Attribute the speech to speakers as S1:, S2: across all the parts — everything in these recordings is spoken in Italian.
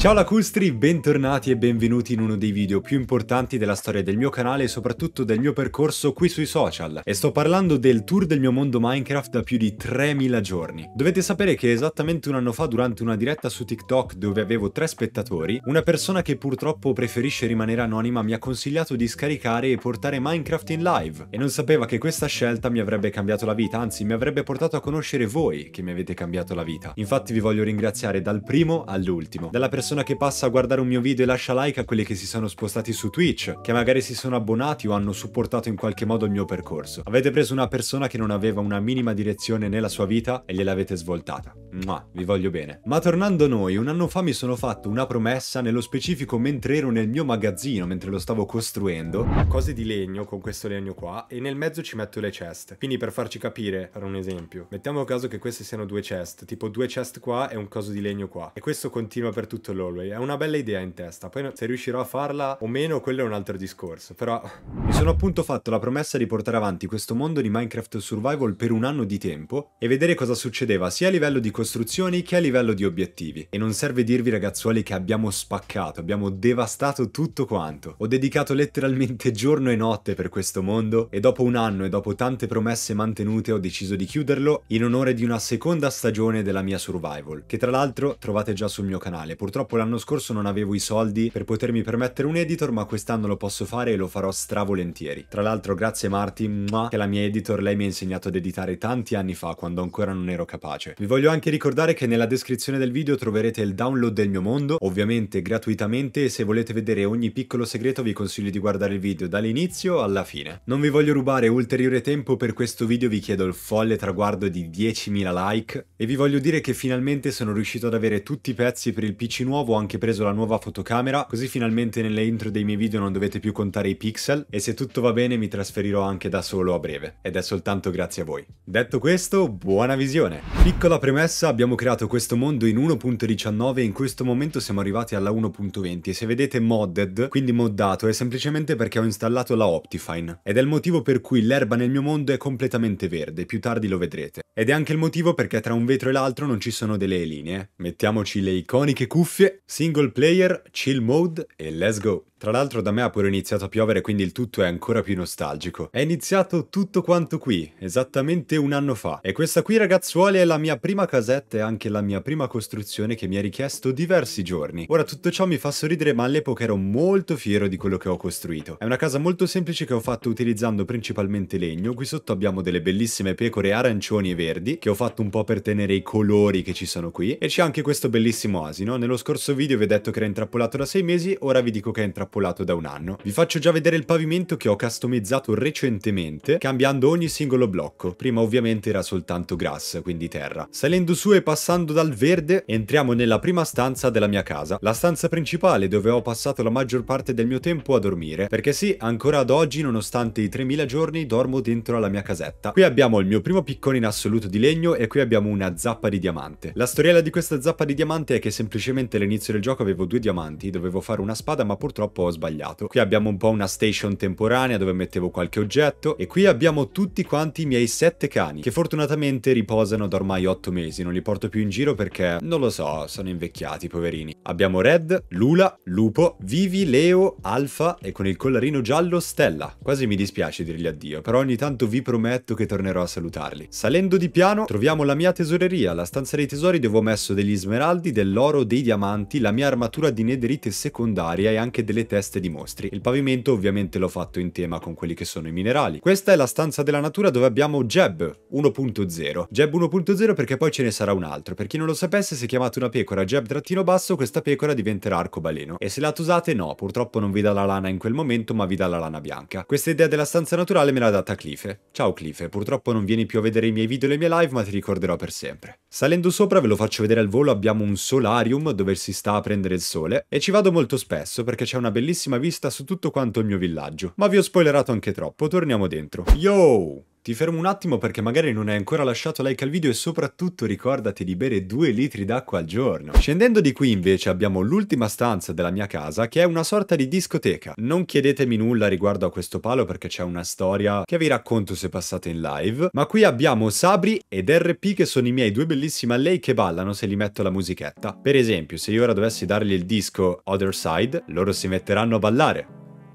S1: Ciao lacustri, bentornati e benvenuti in uno dei video più importanti della storia del mio canale e soprattutto del mio percorso qui sui social. E sto parlando del tour del mio mondo Minecraft da più di 3000 giorni. Dovete sapere che esattamente un anno fa durante una diretta su TikTok dove avevo tre spettatori, una persona che purtroppo preferisce rimanere anonima mi ha consigliato di scaricare e portare Minecraft in live e non sapeva che questa scelta mi avrebbe cambiato la vita, anzi mi avrebbe portato a conoscere voi che mi avete cambiato la vita. Infatti vi voglio ringraziare dal primo all'ultimo, dalla persona persona che passa a guardare un mio video e lascia like a quelli che si sono spostati su Twitch, che magari si sono abbonati o hanno supportato in qualche modo il mio percorso. Avete preso una persona che non aveva una minima direzione nella sua vita e gliel'avete svoltata. Ma vi voglio bene. Ma tornando a noi, un anno fa mi sono fatto una promessa, nello specifico mentre ero nel mio magazzino, mentre lo stavo costruendo, cose di legno con questo legno qua e nel mezzo ci metto le chest. Quindi per farci capire, farò un esempio. Mettiamo a caso che queste siano due chest, tipo due chest qua e un coso di legno qua. E questo continua per tutto il dell'Allway. È una bella idea in testa, poi se riuscirò a farla o meno quello è un altro discorso, però mi sono appunto fatto la promessa di portare avanti questo mondo di Minecraft Survival per un anno di tempo e vedere cosa succedeva sia a livello di costruzioni che a livello di obiettivi. E non serve dirvi ragazzuoli che abbiamo spaccato, abbiamo devastato tutto quanto. Ho dedicato letteralmente giorno e notte per questo mondo e dopo un anno e dopo tante promesse mantenute ho deciso di chiuderlo in onore di una seconda stagione della mia survival, che tra l'altro trovate già sul mio canale. Purtroppo Purtroppo l'anno scorso non avevo i soldi per potermi permettere un editor, ma quest'anno lo posso fare e lo farò stravolentieri. Tra l'altro grazie Marti, mua, che è la mia editor, lei mi ha insegnato ad editare tanti anni fa, quando ancora non ero capace. Vi voglio anche ricordare che nella descrizione del video troverete il download del mio mondo, ovviamente gratuitamente, e se volete vedere ogni piccolo segreto vi consiglio di guardare il video dall'inizio alla fine. Non vi voglio rubare ulteriore tempo per questo video, vi chiedo il folle traguardo di 10.000 like, e vi voglio dire che finalmente sono riuscito ad avere tutti i pezzi per il PC nuovo nuovo ho anche preso la nuova fotocamera, così finalmente nelle intro dei miei video non dovete più contare i pixel e se tutto va bene mi trasferirò anche da solo a breve, ed è soltanto grazie a voi. Detto questo, buona visione! Piccola premessa, abbiamo creato questo mondo in 1.19 e in questo momento siamo arrivati alla 1.20 e se vedete modded, quindi moddato, è semplicemente perché ho installato la Optifine, ed è il motivo per cui l'erba nel mio mondo è completamente verde, più tardi lo vedrete. Ed è anche il motivo perché tra un vetro e l'altro non ci sono delle linee. Mettiamoci le iconiche cuffie Single Player, Chill Mode e Let's Go. Tra l'altro da me ha pure iniziato a piovere quindi il tutto è ancora più nostalgico. È iniziato tutto quanto qui, esattamente un anno fa. E questa qui ragazzuoli è la mia prima casetta e anche la mia prima costruzione che mi ha richiesto diversi giorni. Ora tutto ciò mi fa sorridere ma all'epoca ero molto fiero di quello che ho costruito. È una casa molto semplice che ho fatto utilizzando principalmente legno, qui sotto abbiamo delle bellissime pecore arancioni e verdi che ho fatto un po' per tenere i colori che ci sono qui e c'è anche questo bellissimo asino. Nello scorso video vi ho detto che era intrappolato da sei mesi, ora vi dico che è intrappolato intrappolato da un anno. Vi faccio già vedere il pavimento che ho customizzato recentemente, cambiando ogni singolo blocco. Prima ovviamente era soltanto grass, quindi terra. Salendo su e passando dal verde, entriamo nella prima stanza della mia casa, la stanza principale dove ho passato la maggior parte del mio tempo a dormire, perché sì, ancora ad oggi, nonostante i 3000 giorni, dormo dentro alla mia casetta. Qui abbiamo il mio primo piccone in assoluto di legno e qui abbiamo una zappa di diamante. La storiella di questa zappa di diamante è che semplicemente all'inizio del gioco avevo due diamanti, dovevo fare una spada ma purtroppo po' sbagliato. Qui abbiamo un po' una station temporanea dove mettevo qualche oggetto e qui abbiamo tutti quanti i miei sette cani che fortunatamente riposano da ormai otto mesi, non li porto più in giro perché non lo so, sono invecchiati poverini. Abbiamo Red, Lula, Lupo, Vivi, Leo, Alfa e con il collarino giallo Stella. Quasi mi dispiace dirgli addio, però ogni tanto vi prometto che tornerò a salutarli. Salendo di piano troviamo la mia tesoreria, la stanza dei tesori dove ho messo degli smeraldi, dell'oro, dei diamanti, la mia armatura di nederite secondaria e anche delle teste di mostri. Il pavimento ovviamente l'ho fatto in tema con quelli che sono i minerali. Questa è la stanza della natura dove abbiamo Jeb 1.0. Jeb 1.0 perché poi ce ne sarà un altro. Per chi non lo sapesse, se chiamate una pecora Jeb trattino basso, questa pecora diventerà arcobaleno. E se la usate, no, purtroppo non vi dà la lana in quel momento, ma vi dà la lana bianca. Questa idea della stanza naturale me l'ha data Clife. Ciao Clife, purtroppo non vieni più a vedere i miei video e le mie live, ma ti ricorderò per sempre. Salendo sopra ve lo faccio vedere al volo, abbiamo un solarium dove si sta a prendere il sole e ci vado molto spesso perché c'è una bella bellissima vista su tutto quanto il mio villaggio. Ma vi ho spoilerato anche troppo, torniamo dentro. Yo! Ti fermo un attimo perché magari non hai ancora lasciato like al video e soprattutto ricordati di bere 2 litri d'acqua al giorno. Scendendo di qui invece abbiamo l'ultima stanza della mia casa che è una sorta di discoteca. Non chiedetemi nulla riguardo a questo palo perché c'è una storia che vi racconto se passate in live, ma qui abbiamo Sabri ed RP che sono i miei due bellissimi alley che ballano se li metto la musichetta. Per esempio se io ora dovessi dargli il disco Other Side, loro si metteranno a ballare.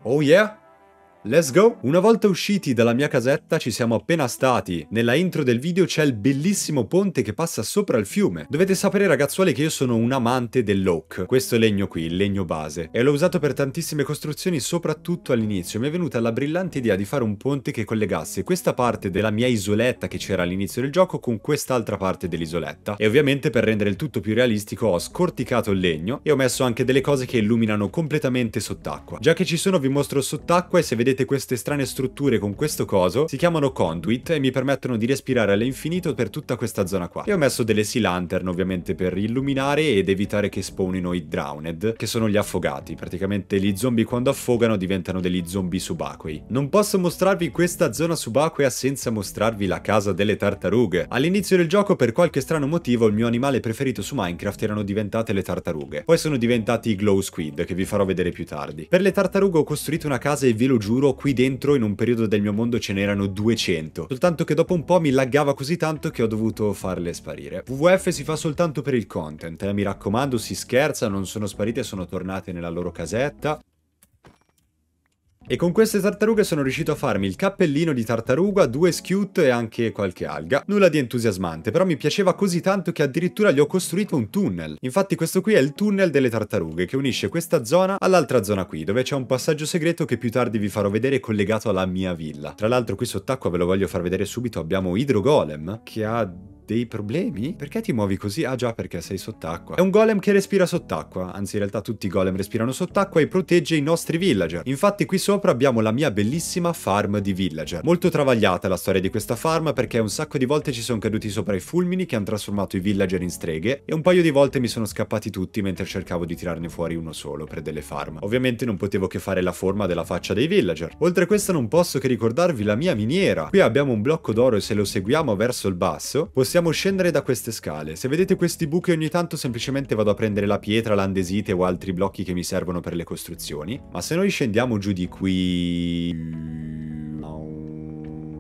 S1: Oh yeah? Let's go! Una volta usciti dalla mia casetta ci siamo appena stati. Nella intro del video c'è il bellissimo ponte che passa sopra il fiume. Dovete sapere ragazzuoli che io sono un amante dell'oak. Questo legno qui, il legno base. E l'ho usato per tantissime costruzioni soprattutto all'inizio. Mi è venuta la brillante idea di fare un ponte che collegasse questa parte della mia isoletta che c'era all'inizio del gioco con quest'altra parte dell'isoletta. E ovviamente per rendere il tutto più realistico ho scorticato il legno e ho messo anche delle cose che illuminano completamente sott'acqua. Già che ci sono vi mostro sott'acqua e se vedete vedete queste strane strutture con questo coso, si chiamano conduit e mi permettono di respirare all'infinito per tutta questa zona qua. E ho messo delle sea lantern ovviamente per illuminare ed evitare che spawnino i drowned, che sono gli affogati. Praticamente gli zombie quando affogano diventano degli zombie subacquei. Non posso mostrarvi questa zona subacquea senza mostrarvi la casa delle tartarughe. All'inizio del gioco per qualche strano motivo il mio animale preferito su Minecraft erano diventate le tartarughe. Poi sono diventati i glow squid che vi farò vedere più tardi. Per le tartarughe ho costruito una casa e ve lo giuro giuro qui dentro in un periodo del mio mondo ce n'erano 200, soltanto che dopo un po' mi laggava così tanto che ho dovuto farle sparire. WWF si fa soltanto per il content, eh? mi raccomando si scherza, non sono sparite, sono tornate nella loro casetta, e con queste tartarughe sono riuscito a farmi il cappellino di tartaruga, due schiut e anche qualche alga. Nulla di entusiasmante, però mi piaceva così tanto che addirittura gli ho costruito un tunnel. Infatti questo qui è il tunnel delle tartarughe, che unisce questa zona all'altra zona qui, dove c'è un passaggio segreto che più tardi vi farò vedere collegato alla mia villa. Tra l'altro qui sott'acqua ve lo voglio far vedere subito, abbiamo Hydro Golem, che ha dei problemi? Perché ti muovi così? Ah già, perché sei sott'acqua. È un golem che respira sott'acqua, anzi in realtà tutti i golem respirano sott'acqua e protegge i nostri villager. Infatti qui sopra abbiamo la mia bellissima farm di villager. Molto travagliata la storia di questa farm perché un sacco di volte ci sono caduti sopra i fulmini che hanno trasformato i villager in streghe e un paio di volte mi sono scappati tutti mentre cercavo di tirarne fuori uno solo per delle farm. Ovviamente non potevo che fare la forma della faccia dei villager. Oltre a questo non posso che ricordarvi la mia miniera. Qui abbiamo un blocco d'oro e se lo seguiamo verso il basso possiamo possiamo scendere da queste scale. Se vedete questi buchi ogni tanto semplicemente vado a prendere la pietra, l'andesite o altri blocchi che mi servono per le costruzioni. Ma se noi scendiamo giù di qui...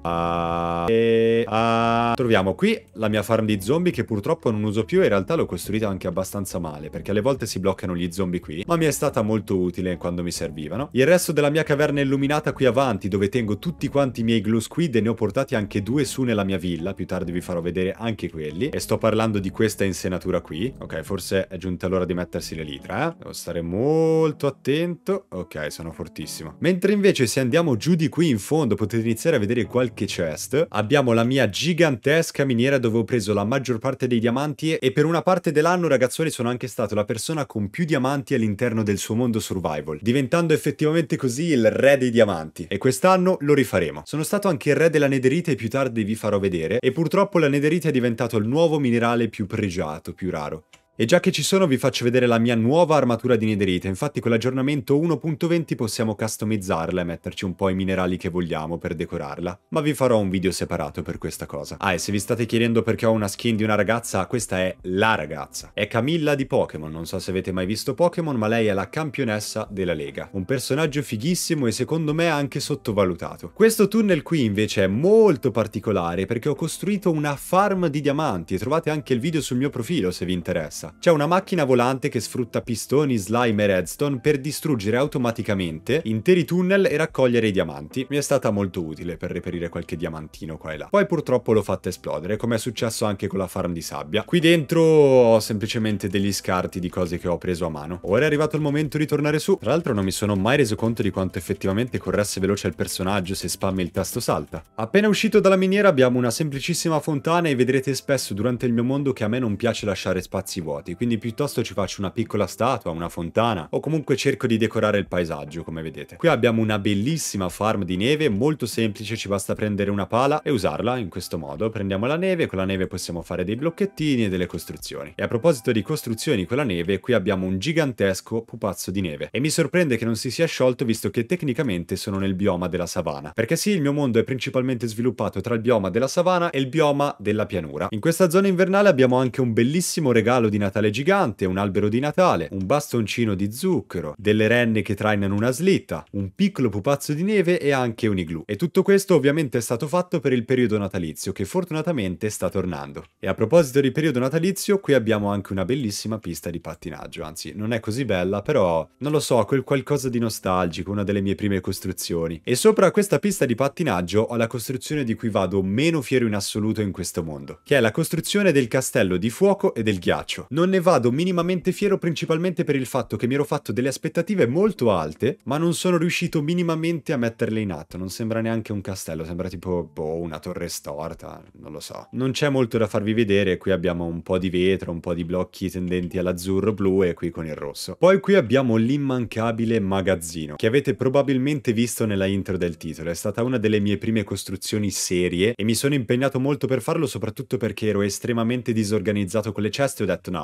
S1: Ah, e, ah. Troviamo qui la mia farm di zombie che purtroppo non uso più e in realtà l'ho costruita anche abbastanza male perché alle volte si bloccano gli zombie qui ma mi è stata molto utile quando mi servivano. Il resto della mia caverna illuminata qui avanti dove tengo tutti quanti i miei glow squid e ne ho portati anche due su nella mia villa più tardi vi farò vedere anche quelli e sto parlando di questa insenatura qui. Ok forse è giunta l'ora di mettersi le litre. eh? Devo stare molto attento. Ok sono fortissimo. Mentre invece se andiamo giù di qui in fondo potete iniziare a vedere qualche qualche chest. Abbiamo la mia gigantesca miniera dove ho preso la maggior parte dei diamanti e per una parte dell'anno ragazzoni, sono anche stato la persona con più diamanti all'interno del suo mondo survival, diventando effettivamente così il re dei diamanti. E quest'anno lo rifaremo. Sono stato anche il re della nederite e più tardi vi farò vedere e purtroppo la nederite è diventato il nuovo minerale più pregiato, più raro. E già che ci sono vi faccio vedere la mia nuova armatura di nederite, infatti con l'aggiornamento 1.20 possiamo customizzarla e metterci un po' i minerali che vogliamo per decorarla, ma vi farò un video separato per questa cosa. Ah e se vi state chiedendo perché ho una skin di una ragazza, questa è la ragazza. È Camilla di Pokémon, non so se avete mai visto Pokémon, ma lei è la campionessa della Lega. Un personaggio fighissimo e secondo me anche sottovalutato. Questo tunnel qui invece è molto particolare perché ho costruito una farm di diamanti, trovate anche il video sul mio profilo se vi interessa stessa. C'è una macchina volante che sfrutta pistoni, slime e redstone per distruggere automaticamente interi tunnel e raccogliere i diamanti. Mi è stata molto utile per reperire qualche diamantino qua e là. Poi purtroppo l'ho fatta esplodere, come è successo anche con la farm di sabbia. Qui dentro ho semplicemente degli scarti di cose che ho preso a mano. Ora è arrivato il momento di tornare su. Tra l'altro non mi sono mai reso conto di quanto effettivamente corresse veloce il personaggio se spammi il tasto salta. Appena uscito dalla miniera abbiamo una semplicissima fontana e vedrete spesso durante il mio mondo che a me non piace lasciare spazi vuoti vuoti, quindi piuttosto ci faccio una piccola statua, una fontana o comunque cerco di decorare il paesaggio come vedete. Qui abbiamo una bellissima farm di neve, molto semplice, ci basta prendere una pala e usarla in questo modo. Prendiamo la neve, con la neve possiamo fare dei blocchettini e delle costruzioni. E a proposito di costruzioni con la neve, qui abbiamo un gigantesco pupazzo di neve. E mi sorprende che non si sia sciolto visto che tecnicamente sono nel bioma della savana. Perché sì, il mio mondo è principalmente sviluppato tra il bioma della savana e il bioma della pianura. In questa zona invernale abbiamo anche un bellissimo regalo di natura Natale gigante, un albero di Natale, un bastoncino di zucchero, delle renne che trainano una slitta, un piccolo pupazzo di neve e anche un igloo. E tutto questo ovviamente è stato fatto per il periodo natalizio che fortunatamente sta tornando. E a proposito di periodo natalizio, qui abbiamo anche una bellissima pista di pattinaggio, anzi non è così bella, però non lo so, quel qualcosa di nostalgico, una delle mie prime costruzioni. E sopra questa pista di pattinaggio ho la costruzione di cui vado meno fiero in assoluto in questo mondo, che è la costruzione del castello di fuoco e del ghiaccio. Non ne vado minimamente fiero principalmente per il fatto che mi ero fatto delle aspettative molto alte, ma non sono riuscito minimamente a metterle in atto. Non sembra neanche un castello, sembra tipo, boh, una torre storta, non lo so. Non c'è molto da farvi vedere, qui abbiamo un po' di vetro, un po' di blocchi tendenti all'azzurro-blu e qui con il rosso. Poi qui abbiamo l'immancabile magazzino, che avete probabilmente visto nella intro del titolo. È stata una delle mie prime costruzioni serie e mi sono impegnato molto per farlo, soprattutto perché ero estremamente disorganizzato con le ceste e ho detto no,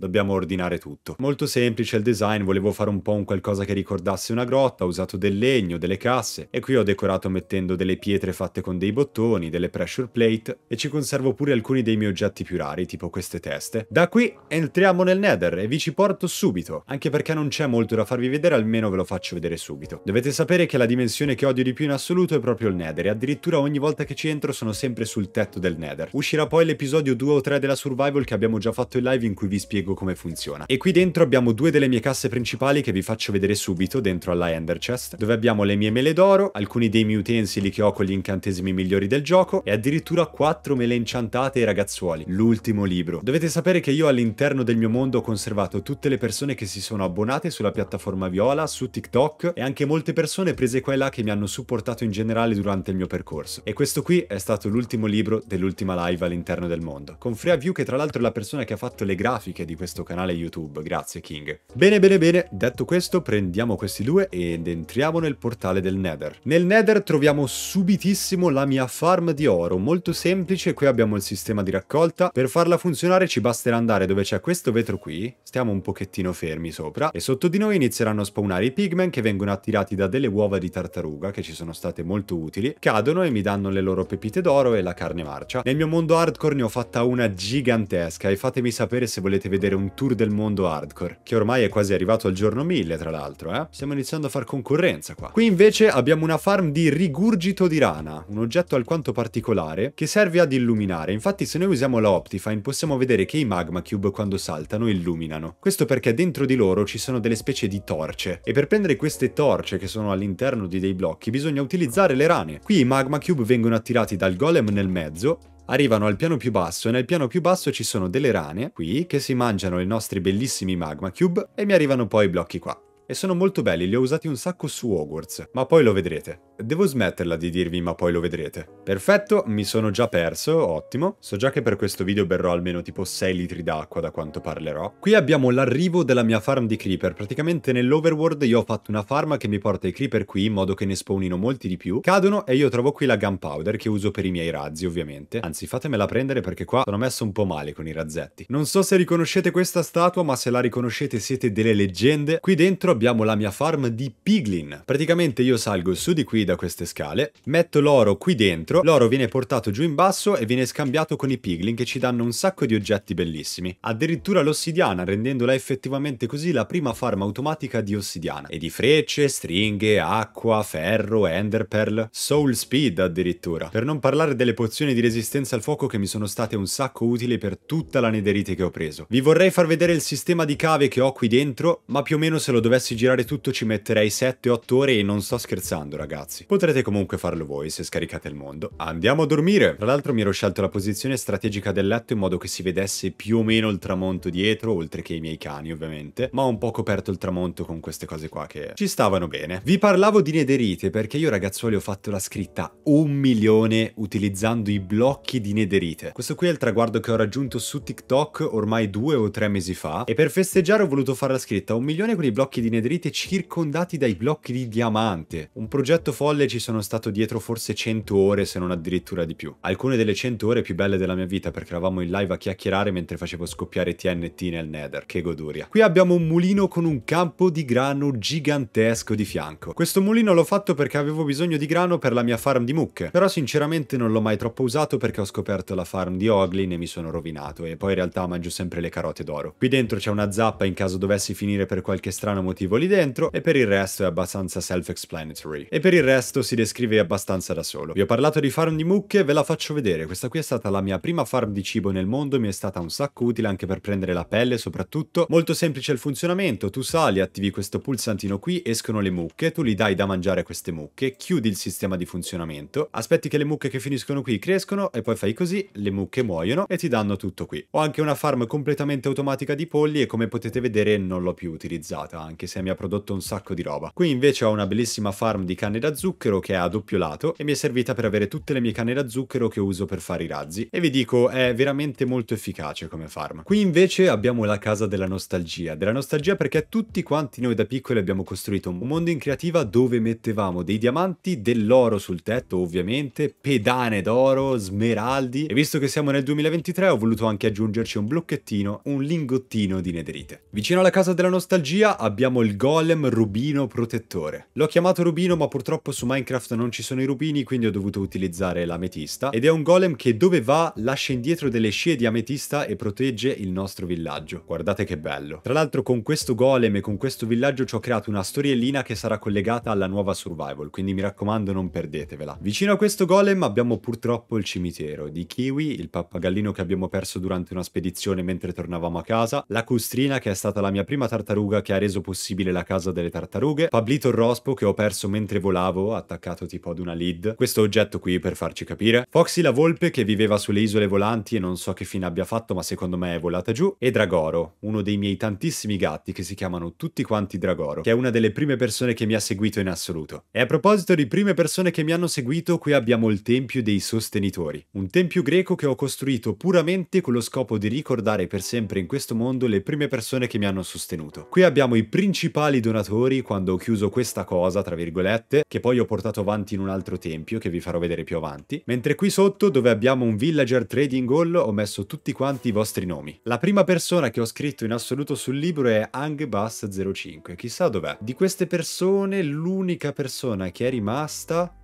S1: dobbiamo ordinare tutto. Molto semplice il design, volevo fare un po' un qualcosa che ricordasse una grotta, ho usato del legno, delle casse e qui ho decorato mettendo delle pietre fatte con dei bottoni, delle pressure plate e ci conservo pure alcuni dei miei oggetti più rari, tipo queste teste. Da qui entriamo nel nether e vi ci porto subito, anche perché non c'è molto da farvi vedere, almeno ve lo faccio vedere subito. Dovete sapere che la dimensione che odio di più in assoluto è proprio il nether e addirittura ogni volta che ci entro sono sempre sul tetto del nether. Uscirà poi l'episodio 2 o 3 della survival che abbiamo già fatto in live in cui vi spiego spiego come funziona. E qui dentro abbiamo due delle mie casse principali che vi faccio vedere subito dentro alla Ender Chest, dove abbiamo le mie mele d'oro, alcuni dei miei utensili che ho con gli incantesimi migliori del gioco e addirittura quattro mele inciantate e ragazzuoli, l'ultimo libro. Dovete sapere che io all'interno del mio mondo ho conservato tutte le persone che si sono abbonate sulla piattaforma Viola, su TikTok e anche molte persone prese qua e là che mi hanno supportato in generale durante il mio percorso. E questo qui è stato l'ultimo libro dell'ultima live all'interno del mondo, con Freaview che tra l'altro è la persona che ha fatto le grafiche di questo canale YouTube. Grazie King. Bene, bene, bene. Detto questo, prendiamo questi due ed entriamo nel portale del Nether. Nel Nether troviamo subitissimo la mia farm di oro, molto semplice. Qui abbiamo il sistema di raccolta. Per farla funzionare ci basterà andare dove c'è questo vetro qui. Stiamo un pochettino fermi sopra e sotto di noi inizieranno a spawnare i pigmen che vengono attirati da delle uova di tartaruga che ci sono state molto utili. Cadono e mi danno le loro pepite d'oro e la carne marcia. Nel mio mondo hardcore ne ho fatta una gigantesca e fatemi sapere se volete vedere vedere un tour del mondo hardcore, che ormai è quasi arrivato al giorno 1000 tra l'altro, eh? Stiamo iniziando a far concorrenza qua. Qui invece abbiamo una farm di rigurgito di rana, un oggetto alquanto particolare che serve ad illuminare. Infatti se noi usiamo la Optifine possiamo vedere che i magma cube quando saltano illuminano. Questo perché dentro di loro ci sono delle specie di torce e per prendere queste torce che sono all'interno di dei blocchi bisogna utilizzare le rane. Qui i magma cube vengono attirati dal golem nel mezzo arrivano al piano più basso e nel piano più basso ci sono delle rane, qui, che si mangiano i nostri bellissimi magma cube e mi arrivano poi i blocchi qua. E sono molto belli, li ho usati un sacco su Hogwarts, ma poi lo vedrete. Devo smetterla di dirvi ma poi lo vedrete. Perfetto, mi sono già perso, ottimo. So già che per questo video berrò almeno tipo 6 litri d'acqua da quanto parlerò. Qui abbiamo l'arrivo della mia farm di creeper. Praticamente nell'overworld io ho fatto una farm che mi porta i creeper qui in modo che ne spawnino molti di più. Cadono e io trovo qui la gunpowder che uso per i miei razzi ovviamente. Anzi fatemela prendere perché qua sono messo un po' male con i razzetti. Non so se riconoscete questa statua ma se la riconoscete siete delle leggende. Qui dentro abbiamo la mia farm di piglin. Praticamente io salgo su di qui da queste scale, metto l'oro qui dentro, l'oro viene portato giù in basso e viene scambiato con i piglin che ci danno un sacco di oggetti bellissimi. Addirittura l'ossidiana, rendendola effettivamente così la prima farm automatica di ossidiana. E di frecce, stringhe, acqua, ferro, enderpearl, soul speed addirittura. Per non parlare delle pozioni di resistenza al fuoco che mi sono state un sacco utili per tutta la nederite che ho preso. Vi vorrei far vedere il sistema di cave che ho qui dentro, ma più o meno se lo dovessi farsi girare tutto ci metterei 7-8 ore e non sto scherzando ragazzi. Potrete comunque farlo voi se scaricate il mondo. Andiamo a dormire! Tra l'altro mi ero scelto la posizione strategica del letto in modo che si vedesse più o meno il tramonto dietro, oltre che i miei cani ovviamente, ma ho un po' coperto il tramonto con queste cose qua che ci stavano bene. Vi parlavo di nederite perché io ragazzuoli ho fatto la scritta un milione utilizzando i blocchi di nederite. Questo qui è il traguardo che ho raggiunto su TikTok ormai due o tre mesi fa e per festeggiare ho voluto fare la scritta un milione con i blocchi di nederite anidrite circondati dai blocchi di diamante. Un progetto folle ci sono stato dietro forse 100 ore se non addirittura di più. Alcune delle 100 ore più belle della mia vita perché eravamo in live a chiacchierare mentre facevo scoppiare TNT nel Nether. Che goduria. Qui abbiamo un mulino con un campo di grano gigantesco di fianco. Questo mulino l'ho fatto perché avevo bisogno di grano per la mia farm di mucche, però sinceramente non l'ho mai troppo usato perché ho scoperto la farm di Oglin e mi sono rovinato e poi in realtà mangio sempre le carote d'oro. Qui dentro c'è una zappa in caso dovessi finire per qualche strano motivo lì dentro e per il resto è abbastanza self-explanatory. E per il resto si descrive abbastanza da solo. Vi ho parlato di farm di mucche, ve la faccio vedere. Questa qui è stata la mia prima farm di cibo nel mondo, mi è stata un sacco utile anche per prendere la pelle soprattutto. Molto semplice il funzionamento, tu sali, attivi questo pulsantino qui, escono le mucche, tu li dai da mangiare queste mucche, chiudi il sistema di funzionamento, aspetti che le mucche che finiscono qui crescono e poi fai così, le mucche muoiono e ti danno tutto qui. Ho anche una farm completamente automatica di polli e come potete vedere non l'ho più utilizzata, anche se mi ha prodotto un sacco di roba. Qui invece ho una bellissima farm di canne da zucchero che è a doppio lato e mi è servita per avere tutte le mie canne da zucchero che uso per fare i razzi e vi dico è veramente molto efficace come farm. Qui invece abbiamo la casa della nostalgia, della nostalgia perché tutti quanti noi da piccoli abbiamo costruito un mondo in creativa dove mettevamo dei diamanti, dell'oro sul tetto ovviamente, pedane d'oro, smeraldi e visto che siamo nel 2023 ho voluto anche aggiungerci un blocchettino, un lingottino di nederite. Vicino alla casa della nostalgia abbiamo abbiamo il golem rubino protettore. L'ho chiamato rubino ma purtroppo su Minecraft non ci sono i rubini quindi ho dovuto utilizzare l'ametista ed è un golem che dove va lascia indietro delle scie di ametista e protegge il nostro villaggio. Guardate che bello. Tra l'altro con questo golem e con questo villaggio ci ho creato una storiellina che sarà collegata alla nuova survival quindi mi raccomando non perdetevela. Vicino a questo golem abbiamo purtroppo il cimitero di Kiwi, il pappagallino che abbiamo perso durante una spedizione mentre tornavamo a casa, la custrina che è stata la mia prima tartaruga che ha reso possibile possibile la casa delle tartarughe, Pablito il rospo che ho perso mentre volavo, attaccato tipo ad una lead, questo oggetto qui per farci capire, Foxy la volpe che viveva sulle isole volanti e non so che fine abbia fatto ma secondo me è volata giù, e Dragoro, uno dei miei tantissimi gatti che si chiamano tutti quanti Dragoro, che è una delle prime persone che mi ha seguito in assoluto. E a proposito di prime persone che mi hanno seguito, qui abbiamo il Tempio dei Sostenitori, un tempio greco che ho costruito puramente con lo scopo di ricordare per sempre in questo mondo le prime persone che mi hanno sostenuto. Qui abbiamo i principi principali donatori quando ho chiuso questa cosa, tra virgolette, che poi ho portato avanti in un altro tempio che vi farò vedere più avanti, mentre qui sotto dove abbiamo un villager trading hall ho messo tutti quanti i vostri nomi. La prima persona che ho scritto in assoluto sul libro è Angbus05, chissà dov'è. Di queste persone l'unica persona che è rimasta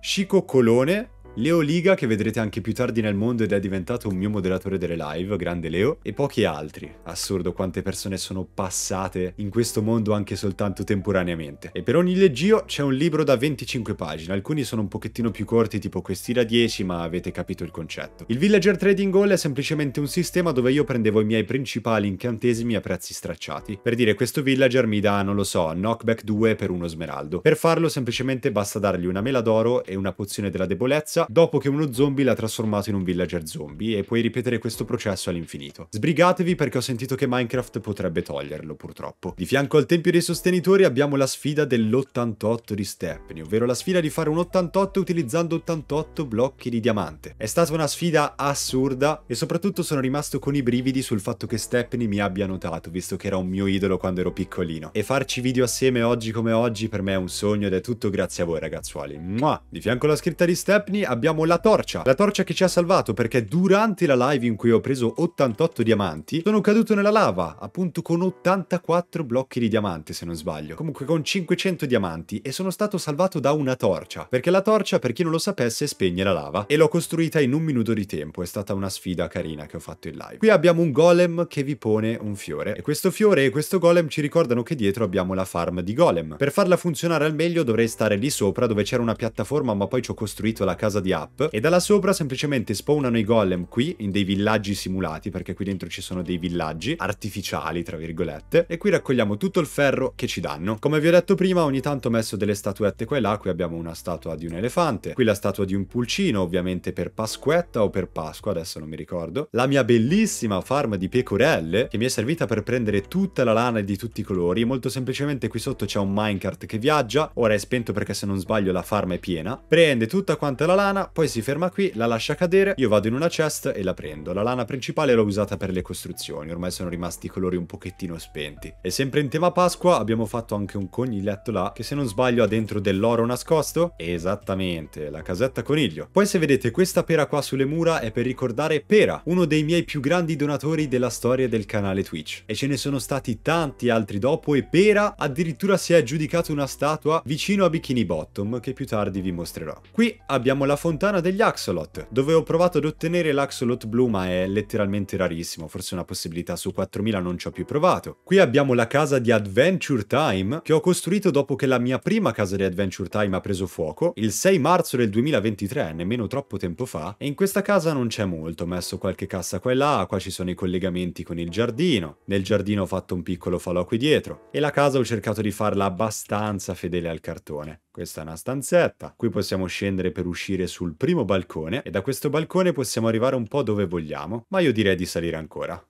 S1: Shiko Colone, Leo Liga, che vedrete anche più tardi nel mondo ed è diventato un mio moderatore delle live, grande Leo, e pochi altri. Assurdo quante persone sono passate in questo mondo anche soltanto temporaneamente. E per ogni leggio c'è un libro da 25 pagine, alcuni sono un pochettino più corti, tipo questi da 10, ma avete capito il concetto. Il Villager Trading Hall è semplicemente un sistema dove io prendevo i miei principali incantesimi a prezzi stracciati. Per dire, questo Villager mi dà, non lo so, knockback 2 per uno smeraldo. Per farlo semplicemente basta dargli una mela d'oro e una pozione della debolezza dopo che uno zombie l'ha trasformato in un villager zombie e puoi ripetere questo processo all'infinito. Sbrigatevi perché ho sentito che Minecraft potrebbe toglierlo purtroppo. Di fianco al tempio dei sostenitori abbiamo la sfida dell'88 di Stepney, ovvero la sfida di fare un 88 utilizzando 88 blocchi di diamante. È stata una sfida assurda e soprattutto sono rimasto con i brividi sul fatto che Stepney mi abbia notato, visto che era un mio idolo quando ero piccolino. E farci video assieme oggi come oggi per me è un sogno ed è tutto grazie a voi ragazzuoli. Mua! Di fianco alla scritta di Stepney abbiamo abbiamo la torcia, la torcia che ci ha salvato perché durante la live in cui ho preso 88 diamanti sono caduto nella lava, appunto con 84 blocchi di diamante se non sbaglio, comunque con 500 diamanti e sono stato salvato da una torcia, perché la torcia per chi non lo sapesse spegne la lava e l'ho costruita in un minuto di tempo, è stata una sfida carina che ho fatto in live. Qui abbiamo un golem che vi pone un fiore e questo fiore e questo golem ci ricordano che dietro abbiamo la farm di golem. Per farla funzionare al meglio dovrei stare lì sopra dove c'era una piattaforma ma poi ci ho costruito la casa casa di App e dalla sopra semplicemente spawnano i golem qui in dei villaggi simulati perché qui dentro ci sono dei villaggi artificiali tra virgolette e qui raccogliamo tutto il ferro che ci danno. Come vi ho detto prima ogni tanto ho messo delle statuette qua e là, qui abbiamo una statua di un elefante, qui la statua di un pulcino ovviamente per Pasquetta o per Pasqua adesso non mi ricordo, la mia bellissima farm di pecorelle che mi è servita per prendere tutta la lana di tutti i colori, molto semplicemente qui sotto c'è un minecart che viaggia, ora è spento perché se non sbaglio la farm è piena, prende tutta quanta la lana lana, poi si ferma qui, la lascia cadere, io vado in una chest e la prendo. La lana principale l'ho usata per le costruzioni, ormai sono rimasti i colori un pochettino spenti. E sempre in tema Pasqua abbiamo fatto anche un coniglietto là, che se non sbaglio ha dentro dell'oro nascosto. Esattamente, la casetta coniglio. Poi se vedete questa pera qua sulle mura è per ricordare Pera, uno dei miei più grandi donatori della storia del canale Twitch. E ce ne sono stati tanti altri dopo e Pera addirittura si è aggiudicato una statua vicino a Bikini Bottom che più tardi vi mostrerò. Qui abbiamo la fontana degli Axolot, dove ho provato ad ottenere l'Axolot blu ma è letteralmente rarissimo, forse una possibilità su 4000 non ci ho più provato. Qui abbiamo la casa di Adventure Time, che ho costruito dopo che la mia prima casa di Adventure Time ha preso fuoco, il 6 marzo del 2023, nemmeno troppo tempo fa, e in questa casa non c'è molto, ho messo qualche cassa qua e là, qua ci sono i collegamenti con il giardino, nel giardino ho fatto un piccolo falò qui dietro, e la casa ho cercato di farla abbastanza fedele al cartone. Questa è una stanzetta, qui possiamo scendere per uscire sul primo balcone e da questo balcone possiamo arrivare un po' dove vogliamo, ma io direi di salire ancora.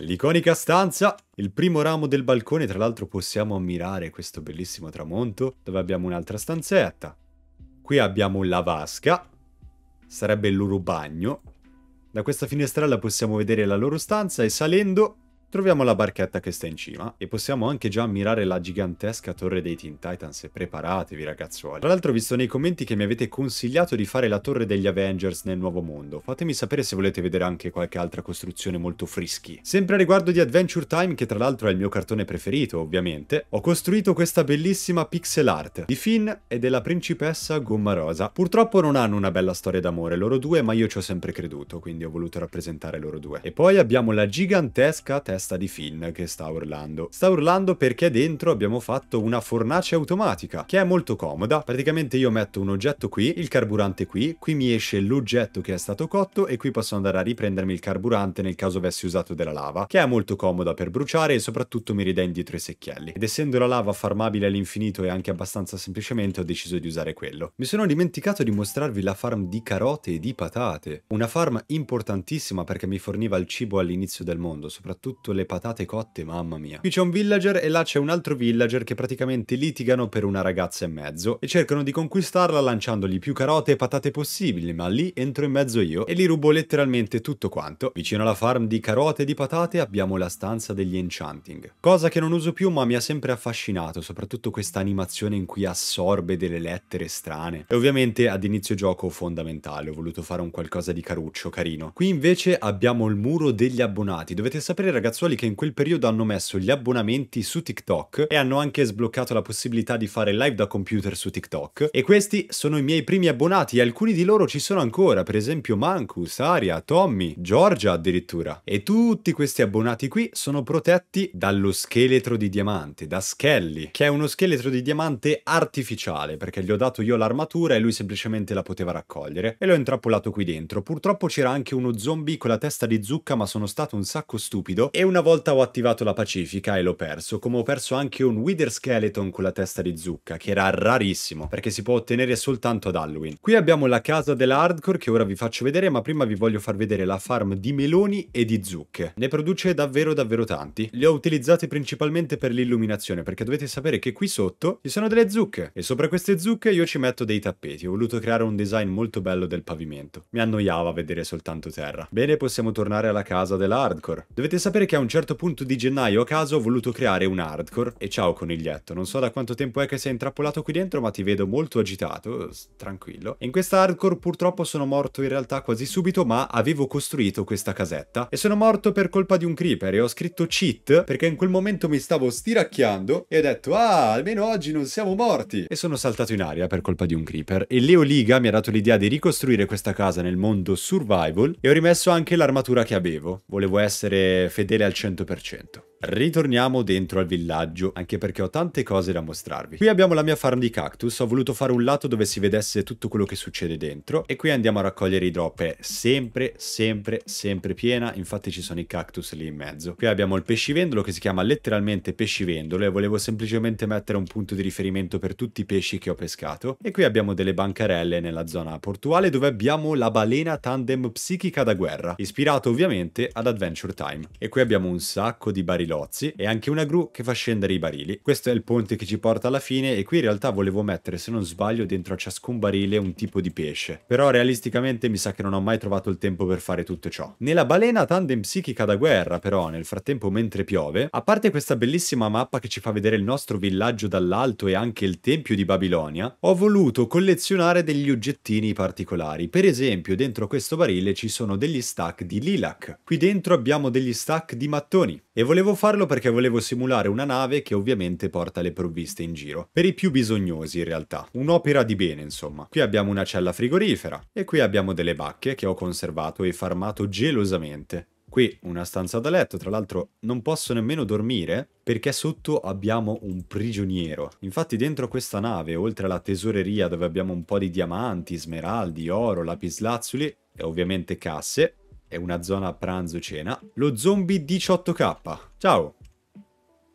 S1: L'iconica stanza, il primo ramo del balcone, tra l'altro possiamo ammirare questo bellissimo tramonto, dove abbiamo un'altra stanzetta. Qui abbiamo la vasca, sarebbe il loro bagno. Da questa finestrella possiamo vedere la loro stanza e salendo Troviamo la barchetta che sta in cima e possiamo anche già ammirare la gigantesca torre dei Teen Titans e preparatevi ragazzuoli. Tra l'altro ho visto nei commenti che mi avete consigliato di fare la torre degli Avengers nel nuovo mondo, fatemi sapere se volete vedere anche qualche altra costruzione molto frischi. Sempre a riguardo di Adventure Time, che tra l'altro è il mio cartone preferito ovviamente, ho costruito questa bellissima pixel art di Finn e della principessa Gomma Rosa. Purtroppo non hanno una bella storia d'amore loro due, ma io ci ho sempre creduto, quindi ho voluto rappresentare loro due. E poi abbiamo la gigantesca testa testa di Finn che sta urlando. Sta urlando perché dentro abbiamo fatto una fornace automatica, che è molto comoda. Praticamente io metto un oggetto qui, il carburante qui, qui mi esce l'oggetto che è stato cotto e qui posso andare a riprendermi il carburante nel caso avessi usato della lava, che è molto comoda per bruciare e soprattutto mi ridà indietro i secchielli. Ed essendo la lava farmabile all'infinito e anche abbastanza semplicemente ho deciso di usare quello. Mi sono dimenticato di mostrarvi la farm di carote e di patate, una farm importantissima perché mi forniva il cibo all'inizio del mondo, soprattutto soprattutto le patate cotte, mamma mia. Qui c'è un villager e là c'è un altro villager che praticamente litigano per una ragazza e mezzo e cercano di conquistarla lanciandogli più carote e patate possibili, ma lì entro in mezzo io e li rubo letteralmente tutto quanto. Vicino alla farm di carote e di patate abbiamo la stanza degli enchanting, cosa che non uso più ma mi ha sempre affascinato, soprattutto questa animazione in cui assorbe delle lettere strane. E ovviamente ad inizio gioco fondamentale, ho voluto fare un qualcosa di caruccio, carino. Qui invece abbiamo il muro degli abbonati, dovete sapere ragazzi Ragazzuoli che in quel periodo hanno messo gli abbonamenti su TikTok e hanno anche sbloccato la possibilità di fare live da computer su TikTok. E questi sono i miei primi abbonati e alcuni di loro ci sono ancora, per esempio Mancus, Aria, Tommy, Giorgia addirittura. E tutti questi abbonati qui sono protetti dallo scheletro di diamante, da Skelly, che è uno scheletro di diamante artificiale, perché gli ho dato io l'armatura e lui semplicemente la poteva raccogliere. E l'ho intrappolato qui dentro. Purtroppo c'era anche uno zombie con la testa di zucca, ma sono stato un sacco stupido e una volta ho attivato la pacifica e l'ho perso, come ho perso anche un Wither Skeleton con la testa di zucca, che era rarissimo, perché si può ottenere soltanto ad Halloween. Qui abbiamo la casa dell'hardcore che ora vi faccio vedere, ma prima vi voglio far vedere la farm di meloni e di zucche. Ne produce davvero davvero tanti. Li ho utilizzati principalmente per l'illuminazione, perché dovete sapere che qui sotto ci sono delle zucche, e sopra queste zucche io ci metto dei tappeti. Ho voluto creare un design molto bello del pavimento. Mi annoiava vedere soltanto terra. Bene, possiamo tornare alla casa dell'hardcore. Dovete sapere che a un certo punto di gennaio a caso ho voluto creare un hardcore e ciao coniglietto, non so da quanto tempo è che sei intrappolato qui dentro ma ti vedo molto agitato, tranquillo. In questa hardcore purtroppo sono morto in realtà quasi subito ma avevo costruito questa casetta e sono morto per colpa di un creeper e ho scritto cheat perché in quel momento mi stavo stiracchiando e ho detto ah almeno oggi non siamo morti e sono saltato in aria per colpa di un creeper e Leo Liga mi ha dato l'idea di ricostruire questa casa nel mondo survival e ho rimesso anche l'armatura che avevo. Volevo essere fedele al 100%. Ritorniamo dentro al villaggio, anche perché ho tante cose da mostrarvi. Qui abbiamo la mia farm di cactus, ho voluto fare un lato dove si vedesse tutto quello che succede dentro e qui andiamo a raccogliere i drop, è sempre, sempre, sempre piena, infatti ci sono i cactus lì in mezzo. Qui abbiamo il pescivendolo che si chiama letteralmente pescivendolo e volevo semplicemente mettere un punto di riferimento per tutti i pesci che ho pescato. E qui abbiamo delle bancarelle nella zona portuale dove abbiamo la balena tandem psichica da guerra, ispirato ovviamente ad Adventure Time. E qui abbiamo un sacco di barilotti lozzi e anche una gru che fa scendere i barili. Questo è il ponte che ci porta alla fine e qui in realtà volevo mettere, se non sbaglio, dentro a ciascun barile un tipo di pesce. Però realisticamente mi sa che non ho mai trovato il tempo per fare tutto ciò. Nella balena tandem psichica da guerra però, nel frattempo mentre piove, a parte questa bellissima mappa che ci fa vedere il nostro villaggio dall'alto e anche il tempio di Babilonia, ho voluto collezionare degli oggettini particolari. Per esempio dentro questo barile ci sono degli stack di lilac. Qui dentro abbiamo degli stack di mattoni e volevo farlo perché volevo simulare una nave che ovviamente porta le provviste in giro. Per i più bisognosi in realtà, un'opera di bene insomma. Qui abbiamo una cella frigorifera e qui abbiamo delle bacche che ho conservato e farmato gelosamente. Qui una stanza da letto, tra l'altro non posso nemmeno dormire perché sotto abbiamo un prigioniero. Infatti dentro questa nave, oltre alla tesoreria dove abbiamo un po' di diamanti, smeraldi, oro, lapislazzuli e ovviamente casse, è una zona pranzo-cena. Lo zombie 18k. Ciao.